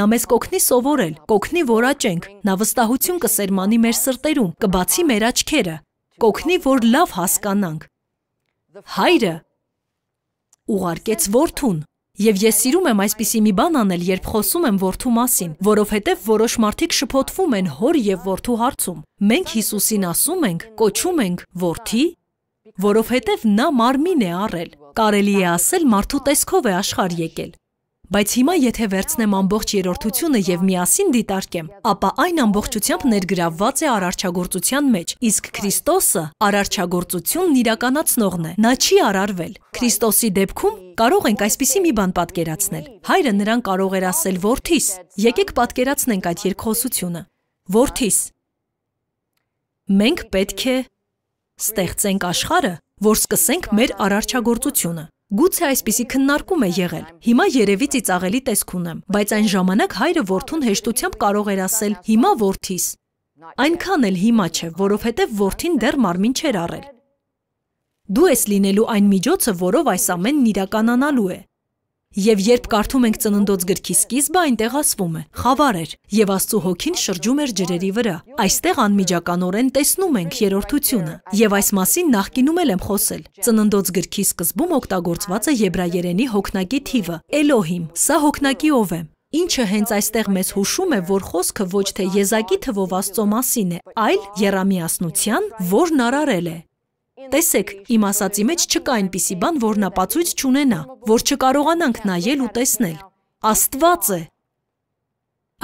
Նա մեզ կոգնի սովորել, կոգնի որաճենք, նա վստահություն կսերմանի մեր սրտերում, կբացի մեր աչքերը, կոգնի, որ լավ հասկանանք։ Հայրը ուղարկեց որդուն, Եվ ես սիրում եմ այսպիսի մի բան անել, երբ խոսում եմ որդու մասին, որովհետև որոշ մարդիկ շփոթվում են հոր եւ որդու հարցում։ Մենք Հիսուսին ասում ենք, կոչում ենք որդի, որովհետև նա մարմին է առել։ Կարելի է ասել, մարդու տեսքով է աշխարհ եկել։ Բայց հիմա եթե վերցնեմ ամբողջ երրորդությունը եւ միասին դիտարկեմ, ապա այն ամբողջությամբ ներգրավված է արարչագործության մեջ, իսկ Քրիստոսը արարչագործությունն իրականացնողն է։ Նա չի արարվել։ Քրիստոսի դեպքում կարող ենք այսպիսի մի բան պատկերացնել։ Հայրը նրան կարող էր ասել՝ «Որդիս, եկեք պատկերացնենք այդ երկխոսությունը»։ Որդիս, մենք պետք է ստեղծենք աշխարը, որ սկսենք մեր արարչագործությունը։ Գուցե այսպիսի քննարկում է եղել։ Հիմա երևի ծիծաղելի տեսք ունեմ, բայց այն ժամանակ հայրը որդուն հեշտությամբ կարող էր ասել. «Հիմա որդիս»։ Այնքան էլ հիմա չէ, որովհետև որդին դեռ մարմին չէր առել։ Դու ես լինելու այն միջոցը, որով այս ամենն իրականանալու է։ Եվ երբ կարդում ենք ծննդոց գրքի սկիզբը, այնտեղ ասվում է. խավար էր եւ Աստծո հոգին շրջում էր ջրերի վրա։ Այստեղ անմիջականորեն տեսնում ենք երրորդությունը։ Եվ այս մասին նախկինում էլ եմ խոսել։ Ծննդոց գրքի սկզբում օգտագործված է եբրայերենի հոգնակի թիվը՝ Էլոհիմ։ Սա հոգնակի ով է։ Ինչը հենց այստեղ մեզ հուշում է, որ խոսքը ոչ թե Եզակի թվով Աստծո մասին է, այլ Երամիասնության, որն արարել է։ Տեսեք, իմ ասացի մեջ չկա այնպիսի բան, որ նա ապացույց չունենա, որ չկարողանանք նայել ու տեսնել։ Աստված է։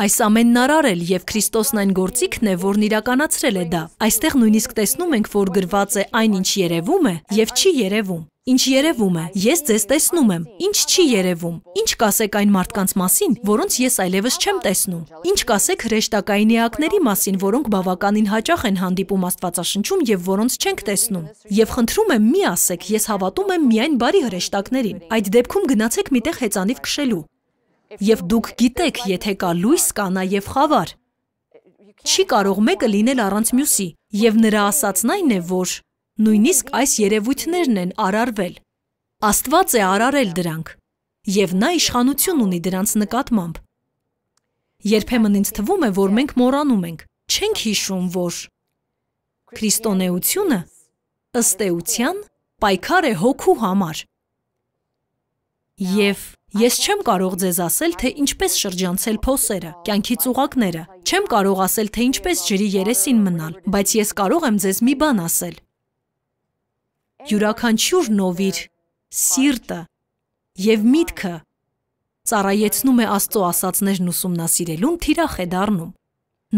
Այս ամենն արարել եւ Քրիստոսն այն գործիքն է, որն իրականացրել է դա։ Այստեղ նույնիսկ տեսնում ենք, որ գրված է այնինչ երևում է եւ չի երևում։ Ինչ երևում է, ես ձեզ տեսնում եմ։ Ինչ չի երևում։ Ինչ կասեք այն մարդկանց մասին, որոնց ես այլևս չեմ տեսնում։ Ինչ կասեք հրեշտակային էակների մասին, որոնք բավականին հաճախ են հանդիպում Աստվածաշնչում եւ որոնց չենք տեսնում։ Եվ խնդրում եմ, մի ասեք, ես հավատում եմ միայն բարի հրեշտակներին։ Այդ դեպքում գնացեք միտեղ հեծանիվ քշելու։ Եվ դուք գիտեք, եթե կա լույս, կա նաև խավար։ Չի կարող մեկը լինել առանց մյուսի, եւ նրա ասածն այն է, որ Նույնիսկ այս երևույթներն են արարվել։ Աստված է արարել դրանք, եւ նա իշխանություն ունի դրանց նկատմամբ։ Երբեմն ինձ թվում է, որ մենք մոռանում ենք, չենք հիշում, որ քրիստոնեությունը ըստ էության պայքար է հոգու համար։ Եվ ես չեմ կարող ձեզ ասել, թե ինչպես շրջանցել փոսերը, կյանքի ծուղակները։ Չեմ կարող ասել, թե ինչպես ջրի երեսին մնալ, բայց ես կարող եմ ձեզ մի բան ասել յուրաքանչյուր նովիր սիրտը եւ միտքը ծառայեցնում է Աստծո ասածներն ուսումնասիրելուն թիրախ է դառնում։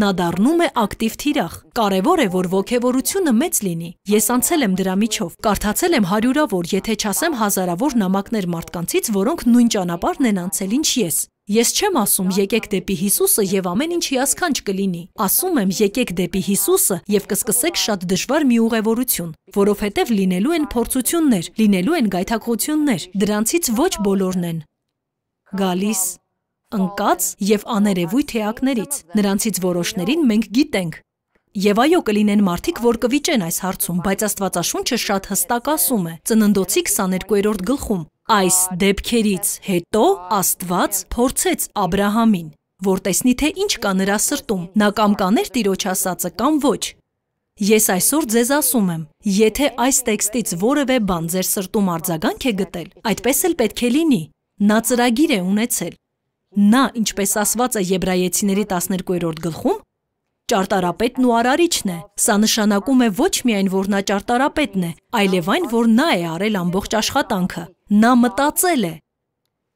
Նա դառնում է ակտիվ թիրախ։ Կարևոր է, որ ողքեվորությունը մեծ լինի։ Ես անցել եմ դրա միջով։ Կարդացել եմ հարյուրավոր, եթե չասեմ հազարավոր նամակներ մարդկանցից, որոնք նույն ճանապարհն են անցել, ինչ ես։ Ես չեմ ասում եկեք դեպի Հիսուսը եւ ամեն ինչ հիասքանչ կլինի։ Ասում եմ եկեք դեպի Հիսուսը եւ կսկսեք շատ դժվար մի ուղևորություն, որովհետեւ լինելու են փորձություններ, լինելու են գայթակղություններ։ Դրանցից ոչ բոլորն են գալիս ընկած եւ աներևույթ հեակներից։ Նրանցից որոշներին մենք գիտենք։ Եվ այո կլինեն մարդիկ, որ կվիճեն այս հարցում, բայց Աստվածաշունչը շատ հստակ ասում է. ծննդոցի 22-րդ գլխում Այս դեպքերից հետո Աստված փորձեց Աբ รา համին, որ տեսնի թե ինչ կա նրա սրտում, նա կամ կաներ Տիրոջ ասածը կամ ոչ։ Ես այսօր ձեզ ասում եմ, եթե այս տեքստից որևէ բան ձեր սրտում արձագանք է գտել, այդպես էլ պետք է լինի։ Նա ծրագիր է ունեցել։ Նա, ինչպես ասված է Եբրայեցիների 12-րդ գլխում, ճարտարապետն ու արարիչն է։ Սա նշանակում է ոչ միայն, որ նա ճարտարապետն է, այլև այն, որ նա է արել ամբողջ աշխատանքը։ Նա մտածել է։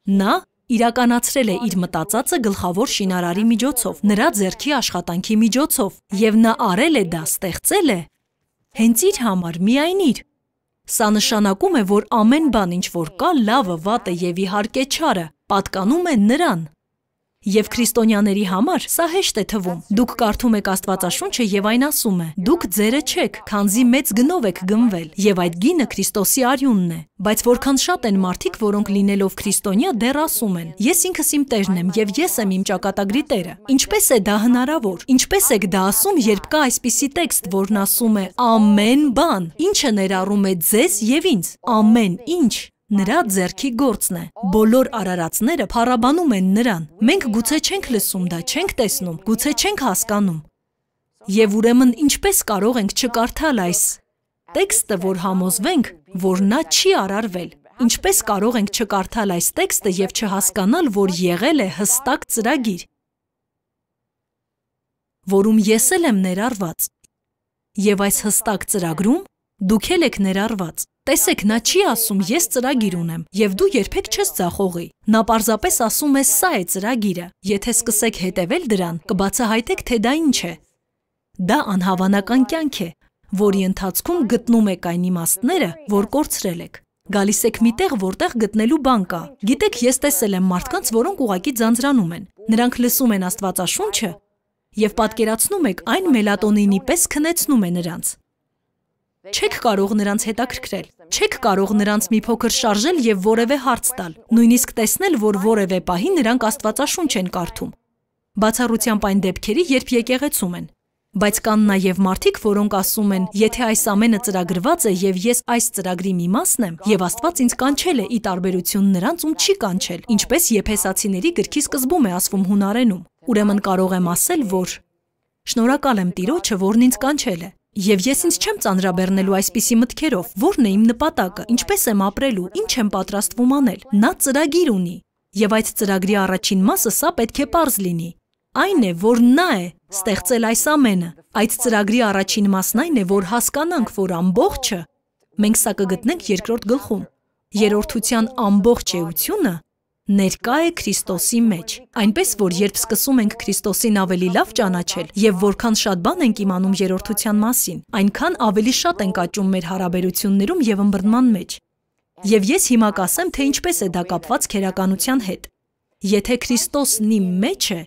Նա իրականացրել է իր մտածածը գլխավոր շինարարի միջոցով, նրա ձեռքի աշխատանքի միջոցով, եւ նա արել է դա, ստեղծել է հենց իր համար, միայն իր։ Սա նշանակում է, որ ամեն բան, ինչ որ կա, լավը, վատը եւ իհարկե չարը, պատկանում է նրան։ Եվ քրիստոնյաների համար սա հեշտ է թվում։ Դուք կարդում եք Աստվածաշունչը եւ այն ասում է. Դուք ձերը չեք, քանզի մեծ գնով եք գնվել, եւ այդ գինը Քրիստոսի արյունն է։ Բայց որքան շատ են մարդիկ, որոնք լինելով քրիստոնյա դեռ ասում են. ես ինքս իմ տերն եմ եւ ես եմ իմ ճակատագրի տերը։ Ինչպես է դա հնարավոր։ Ինչպես եք դա ասում, երբ կա այսպիսի տեքստ, որն ասում է ամեն բան, ինչը ներառում է ձեզ եւ ինձ։ Ամեն ինչ նրա ձեռքի գործն է։ Բոլոր արարածները փառաբանում են նրան։ Մենք գուցե չենք լսում դա, չենք տեսնում, գուցե չենք հասկանում։ Եվ ուրեմն ինչպես կարող ենք չկարդալ այս տեքստը, որ համոզվենք, որ նա չի արարվել։ Ինչպես կարող ենք չկարդալ այս տեքստը եւ չհասկանալ, որ եղել է հստակ ծրագիր, որում ես էլ եմ ներառված։ Եվ այս հստակ ծրագրում դուք եք ներառված։ Տեսեք, նա չի ասում, ես ծրագիր ունեմ, եւ դու երբեք չես ծախողի։ Նա պարզապես ասում է, սա է ծրագիրը։ Եթե սկսեք հետևել դրան, կբացահայտեք, թե դա ինչ է։ Դա անհավանական կյանք է, որի ընթացքում գտնում եք այն իմաստները, որ կորցրել եք։ Գալիս եք մի տեղ, որտեղ գտնելու բան կա։ Գիտեք, ես տեսել եմ մարդկանց, որոնք ուղակի ձանձրանում են։ Նրանք լսում են Աստվածաշունչը եւ պատկերացնում եք այն մելատոնինի պես քնեցնում է նրանց։ Չեք կարող նրանց հետաքրքրել։ Չեք կարող նրանց մի փոքր շարժել եւ որևէ հարց տալ, նույնիսկ տեսնել, որ որևէ պահի նրանք Աստվածաշունչ են կարդում։ Բացառությամբ այն դեպքերի, երբ եկեղեցում են։ Բայց կան նաև մարդիկ, որոնք ասում են, եթե այս ամենը ծրագրված է եւ ես այս ծրագրի մի մասն եմ, եւ Աստված ինձ կանչել է՝ ի տարբերություն նրանց, ում չի կանչել, ինչպես Եփեսացիների գրքի սկզբում է ասվում հունարենում։ Ուրեմն կարող եմ ասել, որ շնորհակալ եմ Տիրոջը, որն ինձ կանչել է։ Եվ ես ինձ չեմ ծանրաբեռնելու այսպիսի մտքերով, որն է իմ նպատակը, ինչպես եմ ապրելու, ինչ եմ պատրաստվում անել։ Նա ծրագիր ունի, եւ այդ ծրագրի առաջին մասը սա պետք է པարզ լինի։ Այն է, որ նա է ստեղծել այս ամենը։ Այդ ծրագրի առաջին մասն այն է, որ հասկանանք, որ ամբողջը մենք սա կգտնենք երկրորդ գլխում։ Երորդության ամբողջ էությունը ներկա է Քրիստոսի մեջ։ Այնպես որ երբ սկսում ենք Քրիստոսին ավելի լավ ճանաչել եւ որքան շատ բան ենք իմանում երրորդության մասին, այնքան ավելի շատ ենք աճում մեր հարաբերություններում եւ ըմբռնման մեջ։ Եվ ես հիմա կասեմ, թե ինչպես է դա կապված քերականության հետ։ Եթե Քրիստոսն իմ մեջ է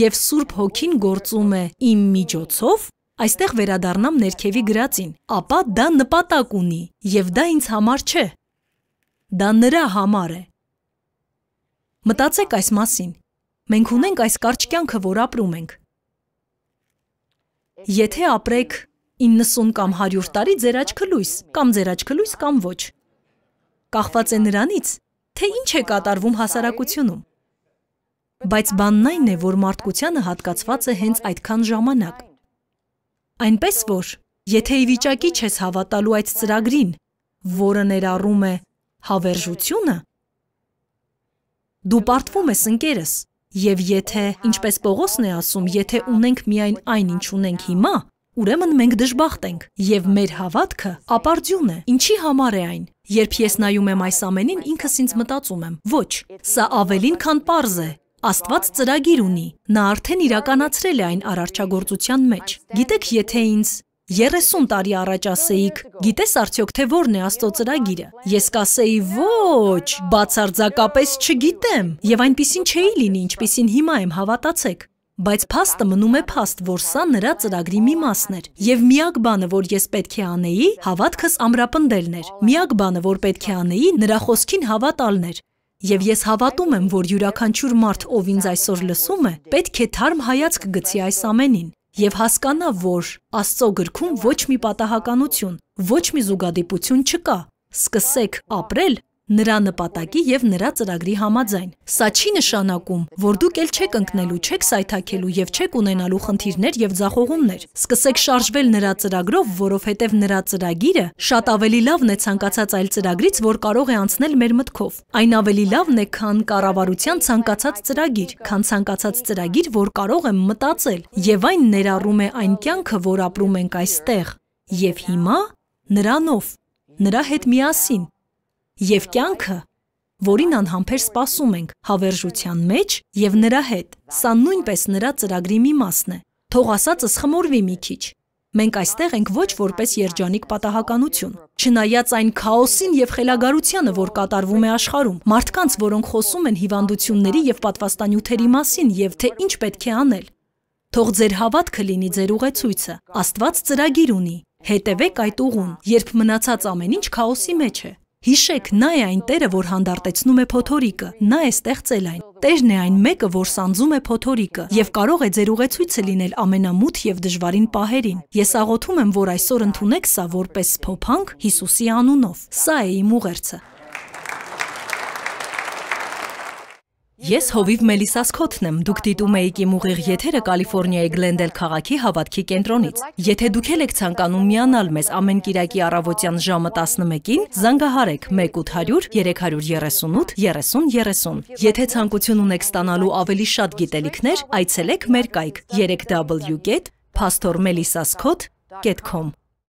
եւ Սուրբ Հոգին գործում է իմ միջոցով, այստեղ վերադառնամ ներքևի գրածին, ապա դա նպատակ ունի եւ դա ինձ համար չէ։ Դա նրա համար է Մտածեք այս մասին։ Մենք ունենք այս կարճ կյանքը, որ ապրում ենք։ Եթե ապրեք 90 կամ 100 տարի ձեր աչքը լույս, կամ ձեր աչքը լույս կամ ոչ։ Կախված է նրանից, թե ինչ է կատարվում հասարակությունում։ Բայց բանն այն է, որ մարդկությանը հատկացված է հենց այդքան ժամանակ։ Այնպես որ, եթե ի վիճակի չես հավատալու այդ ծրագրին, որը ներառում է հավերժությունը, Դու պարտվում ես ընկերս։ Եվ եթե, ինչպես Պողոսն է ասում, եթե ունենք միայն այն, ինչ ունենք հիմա, ուրեմն մենք դժբախտ ենք, եւ մեր հավատքը ապարդյուն է։ Ինչի համար է այն։ Երբ ես նայում եմ այս ամենին, ինքս ինձ մտածում եմ. ոչ, սա ավելին քան པարզ է։ Աստված ծրագիր ունի։ Նա արդեն իրականացրել է այն արարչագործության մեջ։ Գիտեք, եթե ինձ 30 տարի առաջ ասեիք, գիտես արդյոք թե որն է Աստծո ծրագիրը։ Ես կասեի, ոչ, բացարձակապես չգիտեմ, եւ այնպեսին չէի լինի, ինչպեսին հիմա եմ հավատացեք։ Բայց փաստը մնում է փաստ, որ սա նրա ծրագրի մի մասն էր։ Եվ միակ բանը, որ ես պետք է անեի, հավատքս ամրապնդելն էր։ Միակ բանը, որ պետք է անեի, նրա խոսքին հավատալն էր։ Եվ ես հավատում եմ, որ յուրաքանչյուր մարդ, ով ինձ այսօր լսում է, պետք է թարմ հայացք գցի այս ամենին եւ հասկանա, որ Աստծո գրքում ոչ մի պատահականություն, ոչ մի զուգադիպություն չկա։ Սկսեք ապրել նրա նպատակի եւ նրա ծրագրի համաձայն։ Սա չի նշանակում, որ դուք ել չեք ընկնելու, չեք սայթաքելու եւ չեք ունենալու խնդիրներ եւ ձախողումներ։ Սկսեք շարժվել նրա ծրագրով, որովհետեւ նրա ծրագիրը շատ ավելի լավն է ցանկացած այլ ծրագրից, որ կարող է անցնել մեր մտքով։ Այն ավելի լավն է, քան կառավարության ցանկացած ծրագիր, քան ցանկացած ծրագիր, որ կարող եմ մտածել, եւ այն ներառում է այն կյանքը, որ ապրում ենք այստեղ, եւ հիմա նրանով, նրա հետ միասին եւ կյանքը, որին անհամբեր սպասում ենք հավերժության մեջ եւ նրա հետ։ Սա նույնպես նրա ծրագրի մի մասն է։ Թող ասածս խմորվի մի քիչ։ Մենք այստեղ ենք ոչ որպես երջանիկ պատահականություն, չնայած այն քաոսին եւ խելագարությանը, որ կատարվում է աշխարհում, մարդկանց, որոնք խոսում են հիվանդությունների եւ պատվաստանյութերի մասին եւ թե ինչ պետք է անել։ Թող ձեր հավատքը լինի ձեր ուղեցույցը։ Աստված ծրագիր ունի։ Հետևեք այդ ուղուն, երբ մնացած ամեն ինչ քաոսի մեջ է։ Հիշեք, նա է այն Տերը, որ հանդարտեցնում է փոթորիկը, նա է ստեղծել այն։ Տերն է այն մեկը, որ սանձում է փոթորիկը եւ կարող է ձեր ուղեցույցը լինել ամենամութ եւ դժվարին պահերին։ Ես աղոթում եմ, որ այսօր ընդունեք սա որպես փոփանք Հիսուսի անունով։ Սա է իմ ուղերձը։ Ես Հովիվ Մելիսաս Քոթն եմ։ Դուք դիտում եք իմ ուղիղ եթերը Կալիֆոռնիայի Գլենդել քաղաքի հավատքի կենտրոնից։ Եթե դուք ել եք ցանկանում միանալ մեզ ամեն Կիրակի առավոտյան ժամը 11-ին, զանգահարեք 1800 338 3030։ Եթե ցանկություն ունեք ստանալու ավելի շատ գիտելիքներ, այցելեք մեր կայք www.pastormelisascot.com